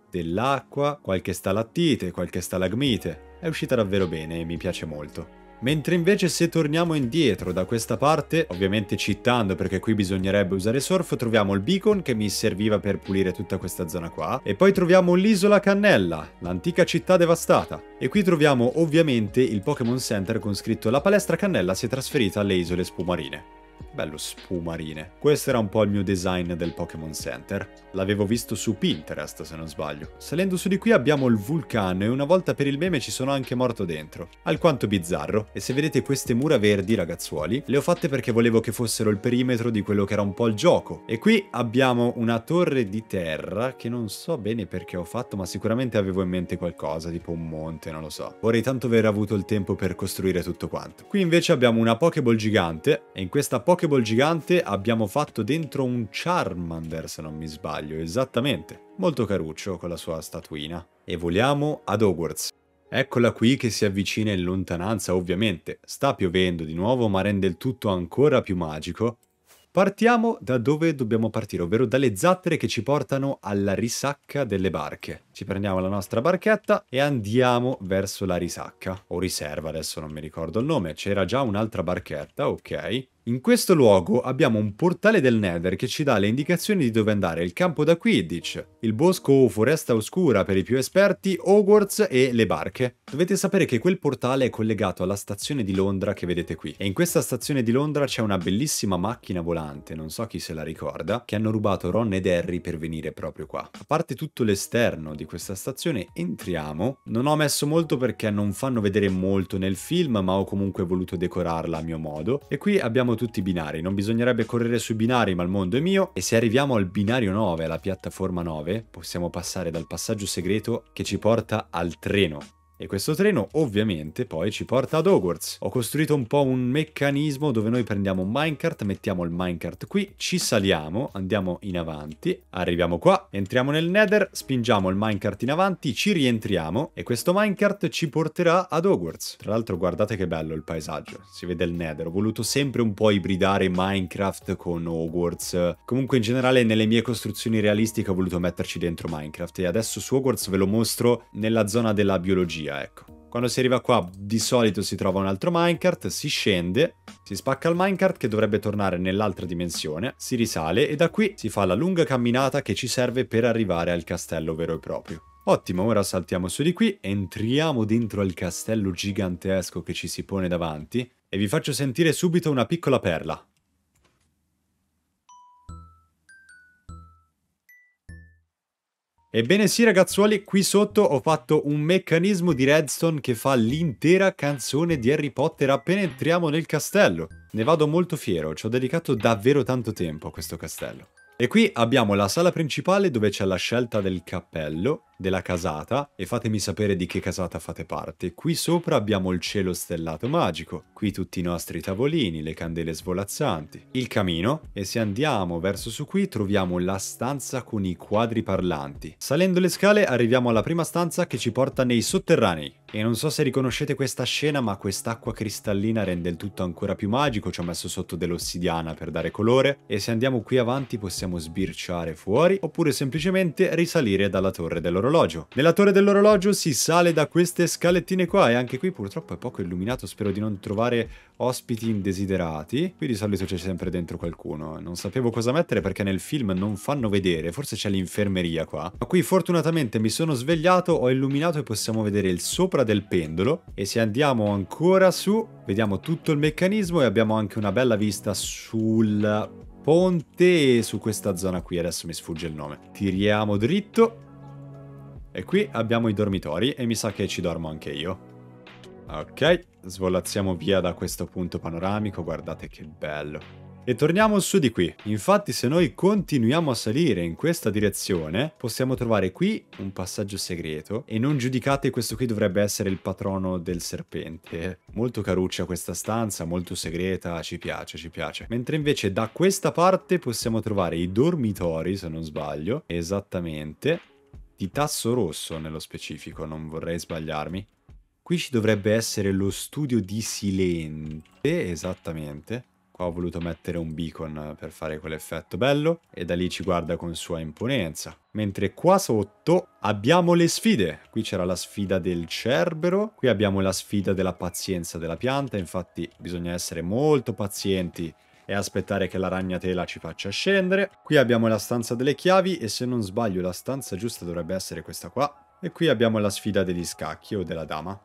S1: dell'acqua, qualche stalattite, qualche stalagmite. È uscita davvero bene e mi piace molto. Mentre invece se torniamo indietro da questa parte, ovviamente citando perché qui bisognerebbe usare surf, troviamo il beacon che mi serviva per pulire tutta questa zona qua, e poi troviamo l'isola Cannella, l'antica città devastata. E qui troviamo ovviamente il Pokémon Center con scritto la palestra Cannella si è trasferita alle isole spumarine bello spumarine. Questo era un po' il mio design del Pokémon Center. L'avevo visto su Pinterest se non sbaglio. Salendo su di qui abbiamo il vulcano e una volta per il meme ci sono anche morto dentro. Alquanto bizzarro. E se vedete queste mura verdi ragazzuoli, le ho fatte perché volevo che fossero il perimetro di quello che era un po' il gioco. E qui abbiamo una torre di terra che non so bene perché ho fatto ma sicuramente avevo in mente qualcosa tipo un monte, non lo so. Vorrei tanto aver avuto il tempo per costruire tutto quanto. Qui invece abbiamo una Pokéball gigante e in questa Pokéball gigante abbiamo fatto dentro un Charmander, se non mi sbaglio, esattamente. Molto caruccio con la sua statuina. E voliamo ad Hogwarts. Eccola qui che si avvicina in lontananza, ovviamente. Sta piovendo di nuovo, ma rende il tutto ancora più magico. Partiamo da dove dobbiamo partire, ovvero dalle zattere che ci portano alla risacca delle barche. Ci prendiamo la nostra barchetta e andiamo verso la risacca, o riserva, adesso non mi ricordo il nome. C'era già un'altra barchetta, ok. In questo luogo abbiamo un portale del Nether che ci dà le indicazioni di dove andare, il campo da Quidditch, il bosco o foresta oscura per i più esperti, Hogwarts e le barche. Dovete sapere che quel portale è collegato alla stazione di Londra che vedete qui. E in questa stazione di Londra c'è una bellissima macchina volante, non so chi se la ricorda, che hanno rubato Ron ed Harry per venire proprio qua. A parte tutto l'esterno di questa stazione, entriamo. Non ho messo molto perché non fanno vedere molto nel film, ma ho comunque voluto decorarla a mio modo. E qui abbiamo tutti i binari, non bisognerebbe correre sui binari ma il mondo è mio e se arriviamo al binario 9, alla piattaforma 9, possiamo passare dal passaggio segreto che ci porta al treno e questo treno ovviamente poi ci porta ad Hogwarts. Ho costruito un po' un meccanismo dove noi prendiamo un minecart, mettiamo il minecart qui, ci saliamo, andiamo in avanti, arriviamo qua, entriamo nel nether, spingiamo il minecart in avanti, ci rientriamo e questo minecart ci porterà ad Hogwarts. Tra l'altro guardate che bello il paesaggio, si vede il nether. Ho voluto sempre un po' ibridare Minecraft con Hogwarts. Comunque in generale nelle mie costruzioni realistiche ho voluto metterci dentro Minecraft e adesso su Hogwarts ve lo mostro nella zona della biologia strategia, ecco. Quando si arriva qua di solito si trova un altro minecart, si scende, si spacca il minecart che dovrebbe tornare nell'altra dimensione, si risale e da qui si fa la lunga camminata che ci serve per arrivare al castello vero e proprio. Ottimo, ora saltiamo su di qui, entriamo dentro al castello gigantesco che ci si pone davanti e vi faccio sentire subito una piccola perla. Ebbene sì ragazzuoli, qui sotto ho fatto un meccanismo di redstone che fa l'intera canzone di Harry Potter appena entriamo nel castello. Ne vado molto fiero, ci ho dedicato davvero tanto tempo a questo castello. E qui abbiamo la sala principale dove c'è la scelta del cappello, della casata e fatemi sapere di che casata fate parte. Qui sopra abbiamo il cielo stellato magico, qui tutti i nostri tavolini, le candele svolazzanti, il camino e se andiamo verso su qui troviamo la stanza con i quadri parlanti. Salendo le scale arriviamo alla prima stanza che ci porta nei sotterranei. E non so se riconoscete questa scena, ma quest'acqua cristallina rende il tutto ancora più magico, ci ho messo sotto dell'ossidiana per dare colore, e se andiamo qui avanti possiamo sbirciare fuori, oppure semplicemente risalire dalla torre dell'orologio dell'orologio. Nella torre dell'orologio si sale da queste scalettine qua e anche qui purtroppo è poco illuminato, spero di non trovare ospiti indesiderati. Qui di solito c'è sempre dentro qualcuno, eh. non sapevo cosa mettere perché nel film non fanno vedere, forse c'è l'infermeria qua. Ma qui fortunatamente mi sono svegliato, ho illuminato e possiamo vedere il sopra del pendolo e se andiamo ancora su vediamo tutto il meccanismo e abbiamo anche una bella vista sul ponte e su questa zona qui, adesso mi sfugge il nome. Tiriamo dritto e qui abbiamo i dormitori e mi sa che ci dormo anche io. Ok, svolazziamo via da questo punto panoramico, guardate che bello. E torniamo su di qui, infatti se noi continuiamo a salire in questa direzione possiamo trovare qui un passaggio segreto e non giudicate questo qui dovrebbe essere il patrono del serpente. Molto caruccia questa stanza, molto segreta, ci piace, ci piace. Mentre invece da questa parte possiamo trovare i dormitori se non sbaglio, esattamente, di tasso rosso nello specifico, non vorrei sbagliarmi. Qui ci dovrebbe essere lo studio di Silente, esattamente. Qua ho voluto mettere un beacon per fare quell'effetto bello e da lì ci guarda con sua imponenza. Mentre qua sotto abbiamo le sfide. Qui c'era la sfida del cerbero, qui abbiamo la sfida della pazienza della pianta, infatti bisogna essere molto pazienti e aspettare che la ragnatela ci faccia scendere. Qui abbiamo la stanza delle chiavi e se non sbaglio la stanza giusta dovrebbe essere questa qua. E qui abbiamo la sfida degli scacchi o della dama.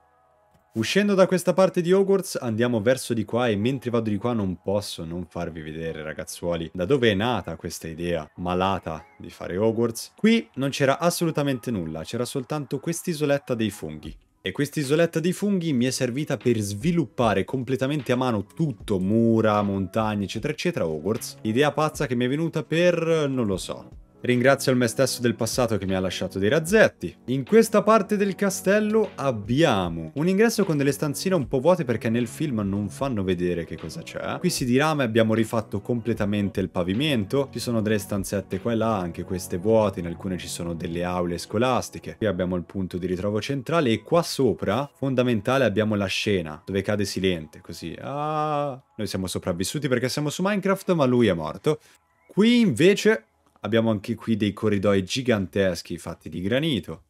S1: Uscendo da questa parte di Hogwarts andiamo verso di qua e mentre vado di qua non posso non farvi vedere ragazzuoli da dove è nata questa idea malata di fare Hogwarts. Qui non c'era assolutamente nulla, c'era soltanto quest'isoletta dei funghi. E questa isoletta di funghi mi è servita per sviluppare completamente a mano tutto, mura, montagne, eccetera, eccetera, Hogwarts. Idea pazza che mi è venuta per... non lo so. Ringrazio il me stesso del passato che mi ha lasciato dei razzetti. In questa parte del castello abbiamo un ingresso con delle stanzine un po' vuote perché nel film non fanno vedere che cosa c'è. Qui si dirama e abbiamo rifatto completamente il pavimento. Ci sono delle stanzette qua e là, anche queste vuote, in alcune ci sono delle aule scolastiche. Qui abbiamo il punto di ritrovo centrale e qua sopra, fondamentale, abbiamo la scena dove cade Silente, così. Ah, noi siamo sopravvissuti perché siamo su Minecraft ma lui è morto. Qui invece Abbiamo anche qui dei corridoi giganteschi fatti di granito.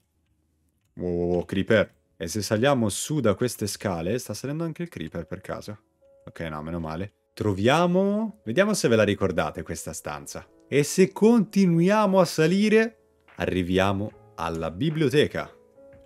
S1: Wow, creeper. E se saliamo su da queste scale, sta salendo anche il creeper per caso. Ok, no, meno male. Troviamo... Vediamo se ve la ricordate questa stanza. E se continuiamo a salire, arriviamo alla biblioteca.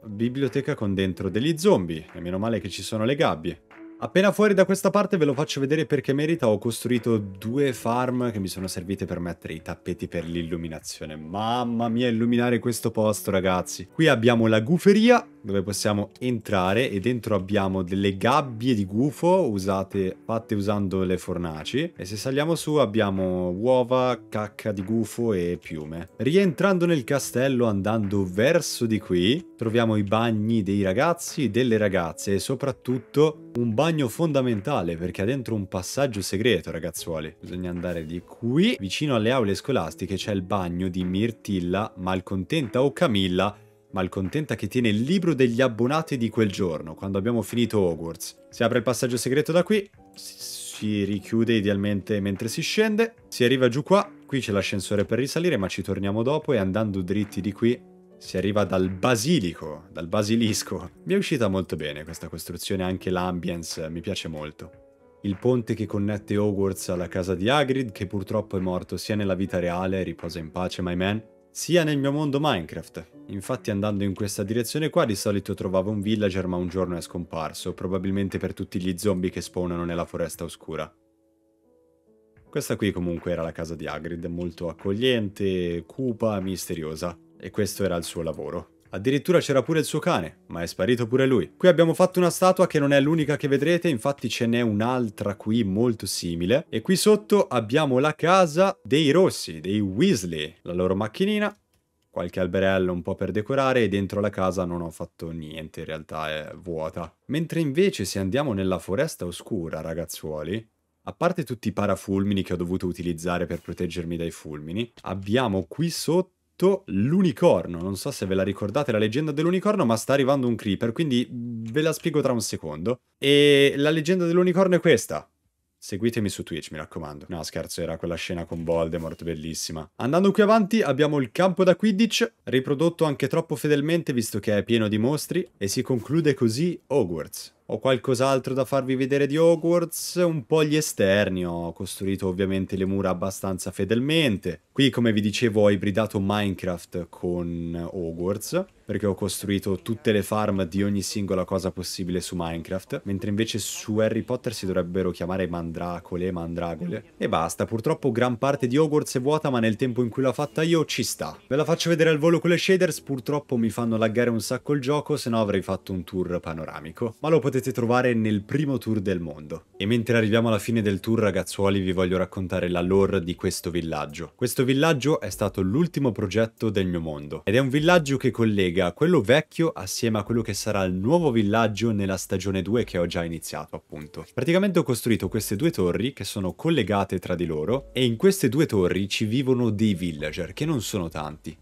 S1: Biblioteca con dentro degli zombie. E meno male che ci sono le gabbie. Appena fuori da questa parte ve lo faccio vedere perché merita, ho costruito due farm che mi sono servite per mettere i tappeti per l'illuminazione. Mamma mia, illuminare questo posto ragazzi. Qui abbiamo la guferia dove possiamo entrare e dentro abbiamo delle gabbie di gufo usate, fatte usando le fornaci e se saliamo su abbiamo uova, cacca di gufo e piume. Rientrando nel castello andando verso di qui troviamo i bagni dei ragazzi e delle ragazze e soprattutto un bagno bagno fondamentale perché ha dentro un passaggio segreto, ragazzuoli. Bisogna andare di qui. Vicino alle aule scolastiche c'è il bagno di Mirtilla, Malcontenta o Camilla, malcontenta che tiene il libro degli abbonati di quel giorno, quando abbiamo finito Hogwarts. Si apre il passaggio segreto da qui, si richiude idealmente mentre si scende, si arriva giù qua, qui c'è l'ascensore per risalire ma ci torniamo dopo e andando dritti di qui si arriva dal basilico, dal basilisco. Mi è uscita molto bene questa costruzione, anche l'ambience mi piace molto. Il ponte che connette Hogwarts alla casa di Hagrid, che purtroppo è morto sia nella vita reale, riposa in pace my man, sia nel mio mondo Minecraft. Infatti andando in questa direzione qua di solito trovavo un villager ma un giorno è scomparso, probabilmente per tutti gli zombie che spawnano nella foresta oscura. Questa qui comunque era la casa di Hagrid, molto accogliente, cupa, misteriosa e questo era il suo lavoro. Addirittura c'era pure il suo cane, ma è sparito pure lui. Qui abbiamo fatto una statua che non è l'unica che vedrete, infatti ce n'è un'altra qui molto simile. E qui sotto abbiamo la casa dei Rossi, dei Weasley, la loro macchinina qualche alberello un po' per decorare e dentro la casa non ho fatto niente, in realtà è vuota. Mentre invece se andiamo nella foresta oscura, ragazzuoli, a parte tutti i parafulmini che ho dovuto utilizzare per proteggermi dai fulmini, abbiamo qui sotto l'unicorno. Non so se ve la ricordate la leggenda dell'unicorno, ma sta arrivando un creeper, quindi ve la spiego tra un secondo. E la leggenda dell'unicorno è questa. Seguitemi su Twitch, mi raccomando. No, scherzo, era quella scena con Voldemort, bellissima. Andando qui avanti abbiamo il campo da Quidditch, riprodotto anche troppo fedelmente visto che è pieno di mostri, e si conclude così Hogwarts. Ho qualcos'altro da farvi vedere di Hogwarts, un po' gli esterni, ho costruito ovviamente le mura abbastanza fedelmente. Qui come vi dicevo ho ibridato Minecraft con Hogwarts, perché ho costruito tutte le farm di ogni singola cosa possibile su Minecraft, mentre invece su Harry Potter si dovrebbero chiamare mandracole, mandragole. E basta, purtroppo gran parte di Hogwarts è vuota, ma nel tempo in cui l'ho fatta io ci sta. Ve la faccio vedere al volo con le shaders, purtroppo mi fanno laggare un sacco il gioco, se no avrei fatto un tour panoramico. Ma lo potete potete trovare nel primo tour del mondo. E mentre arriviamo alla fine del tour ragazzuoli vi voglio raccontare la lore di questo villaggio. Questo villaggio è stato l'ultimo progetto del mio mondo ed è un villaggio che collega quello vecchio assieme a quello che sarà il nuovo villaggio nella stagione 2 che ho già iniziato appunto. Praticamente ho costruito queste due torri che sono collegate tra di loro e in queste due torri ci vivono dei villager che non sono tanti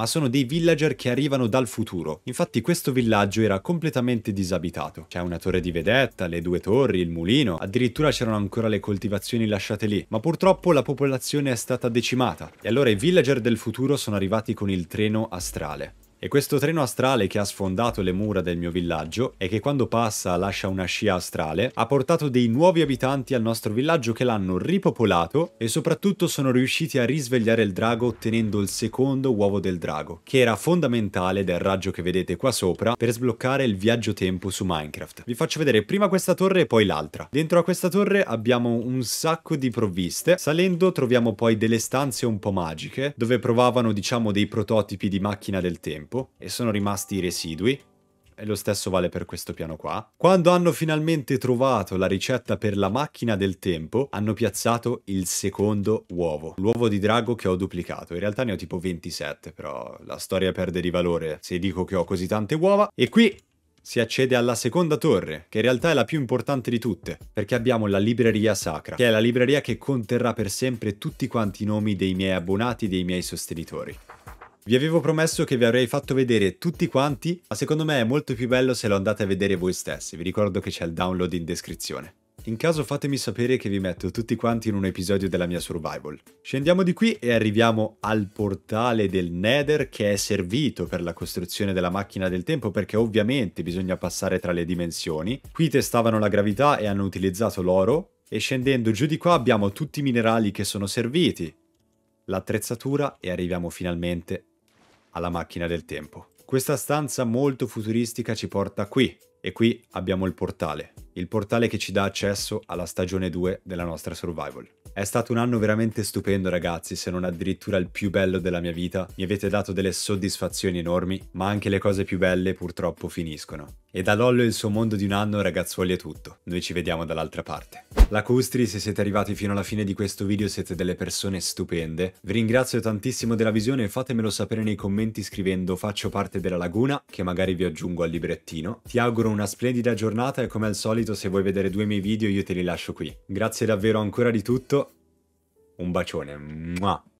S1: ma sono dei villager che arrivano dal futuro. Infatti questo villaggio era completamente disabitato. C'è una torre di vedetta, le due torri, il mulino, addirittura c'erano ancora le coltivazioni lasciate lì, ma purtroppo la popolazione è stata decimata e allora i villager del futuro sono arrivati con il treno astrale. E questo treno astrale che ha sfondato le mura del mio villaggio e che quando passa lascia una scia astrale, ha portato dei nuovi abitanti al nostro villaggio che l'hanno ripopolato e soprattutto sono riusciti a risvegliare il drago ottenendo il secondo uovo del drago, che era fondamentale del raggio che vedete qua sopra per sbloccare il viaggio tempo su Minecraft. Vi faccio vedere prima questa torre e poi l'altra. Dentro a questa torre abbiamo un sacco di provviste, salendo troviamo poi delle stanze un po' magiche dove provavano diciamo dei prototipi di macchina del tempo tempo e sono rimasti i residui, e lo stesso vale per questo piano qua. Quando hanno finalmente trovato la ricetta per la macchina del tempo, hanno piazzato il secondo uovo. L'uovo di drago che ho duplicato. In realtà ne ho tipo 27, però la storia perde di valore se dico che ho così tante uova. E qui si accede alla seconda torre, che in realtà è la più importante di tutte, perché abbiamo la libreria sacra, che è la libreria che conterrà per sempre tutti quanti i nomi dei miei abbonati e dei miei sostenitori. Vi avevo promesso che vi avrei fatto vedere tutti quanti, ma secondo me è molto più bello se lo andate a vedere voi stessi, vi ricordo che c'è il download in descrizione. In caso fatemi sapere che vi metto tutti quanti in un episodio della mia survival. Scendiamo di qui e arriviamo al portale del Nether che è servito per la costruzione della macchina del tempo perché ovviamente bisogna passare tra le dimensioni. Qui testavano la gravità e hanno utilizzato l'oro e scendendo giù di qua abbiamo tutti i minerali che sono serviti, l'attrezzatura e arriviamo finalmente alla macchina del tempo. Questa stanza molto futuristica ci porta qui, e qui abbiamo il portale, il portale che ci dà accesso alla stagione 2 della nostra survival. È stato un anno veramente stupendo ragazzi, se non addirittura il più bello della mia vita, mi avete dato delle soddisfazioni enormi, ma anche le cose più belle purtroppo finiscono. E da Lollo e il suo mondo di un anno ragazzuoli è tutto, noi ci vediamo dall'altra parte. Lacustri, se siete arrivati fino alla fine di questo video siete delle persone stupende, vi ringrazio tantissimo della visione e fatemelo sapere nei commenti scrivendo faccio parte della laguna, che magari vi aggiungo al librettino. Ti auguro una splendida giornata e come al solito se vuoi vedere due miei video io te li lascio qui. Grazie davvero ancora di tutto, un bacione, Mua.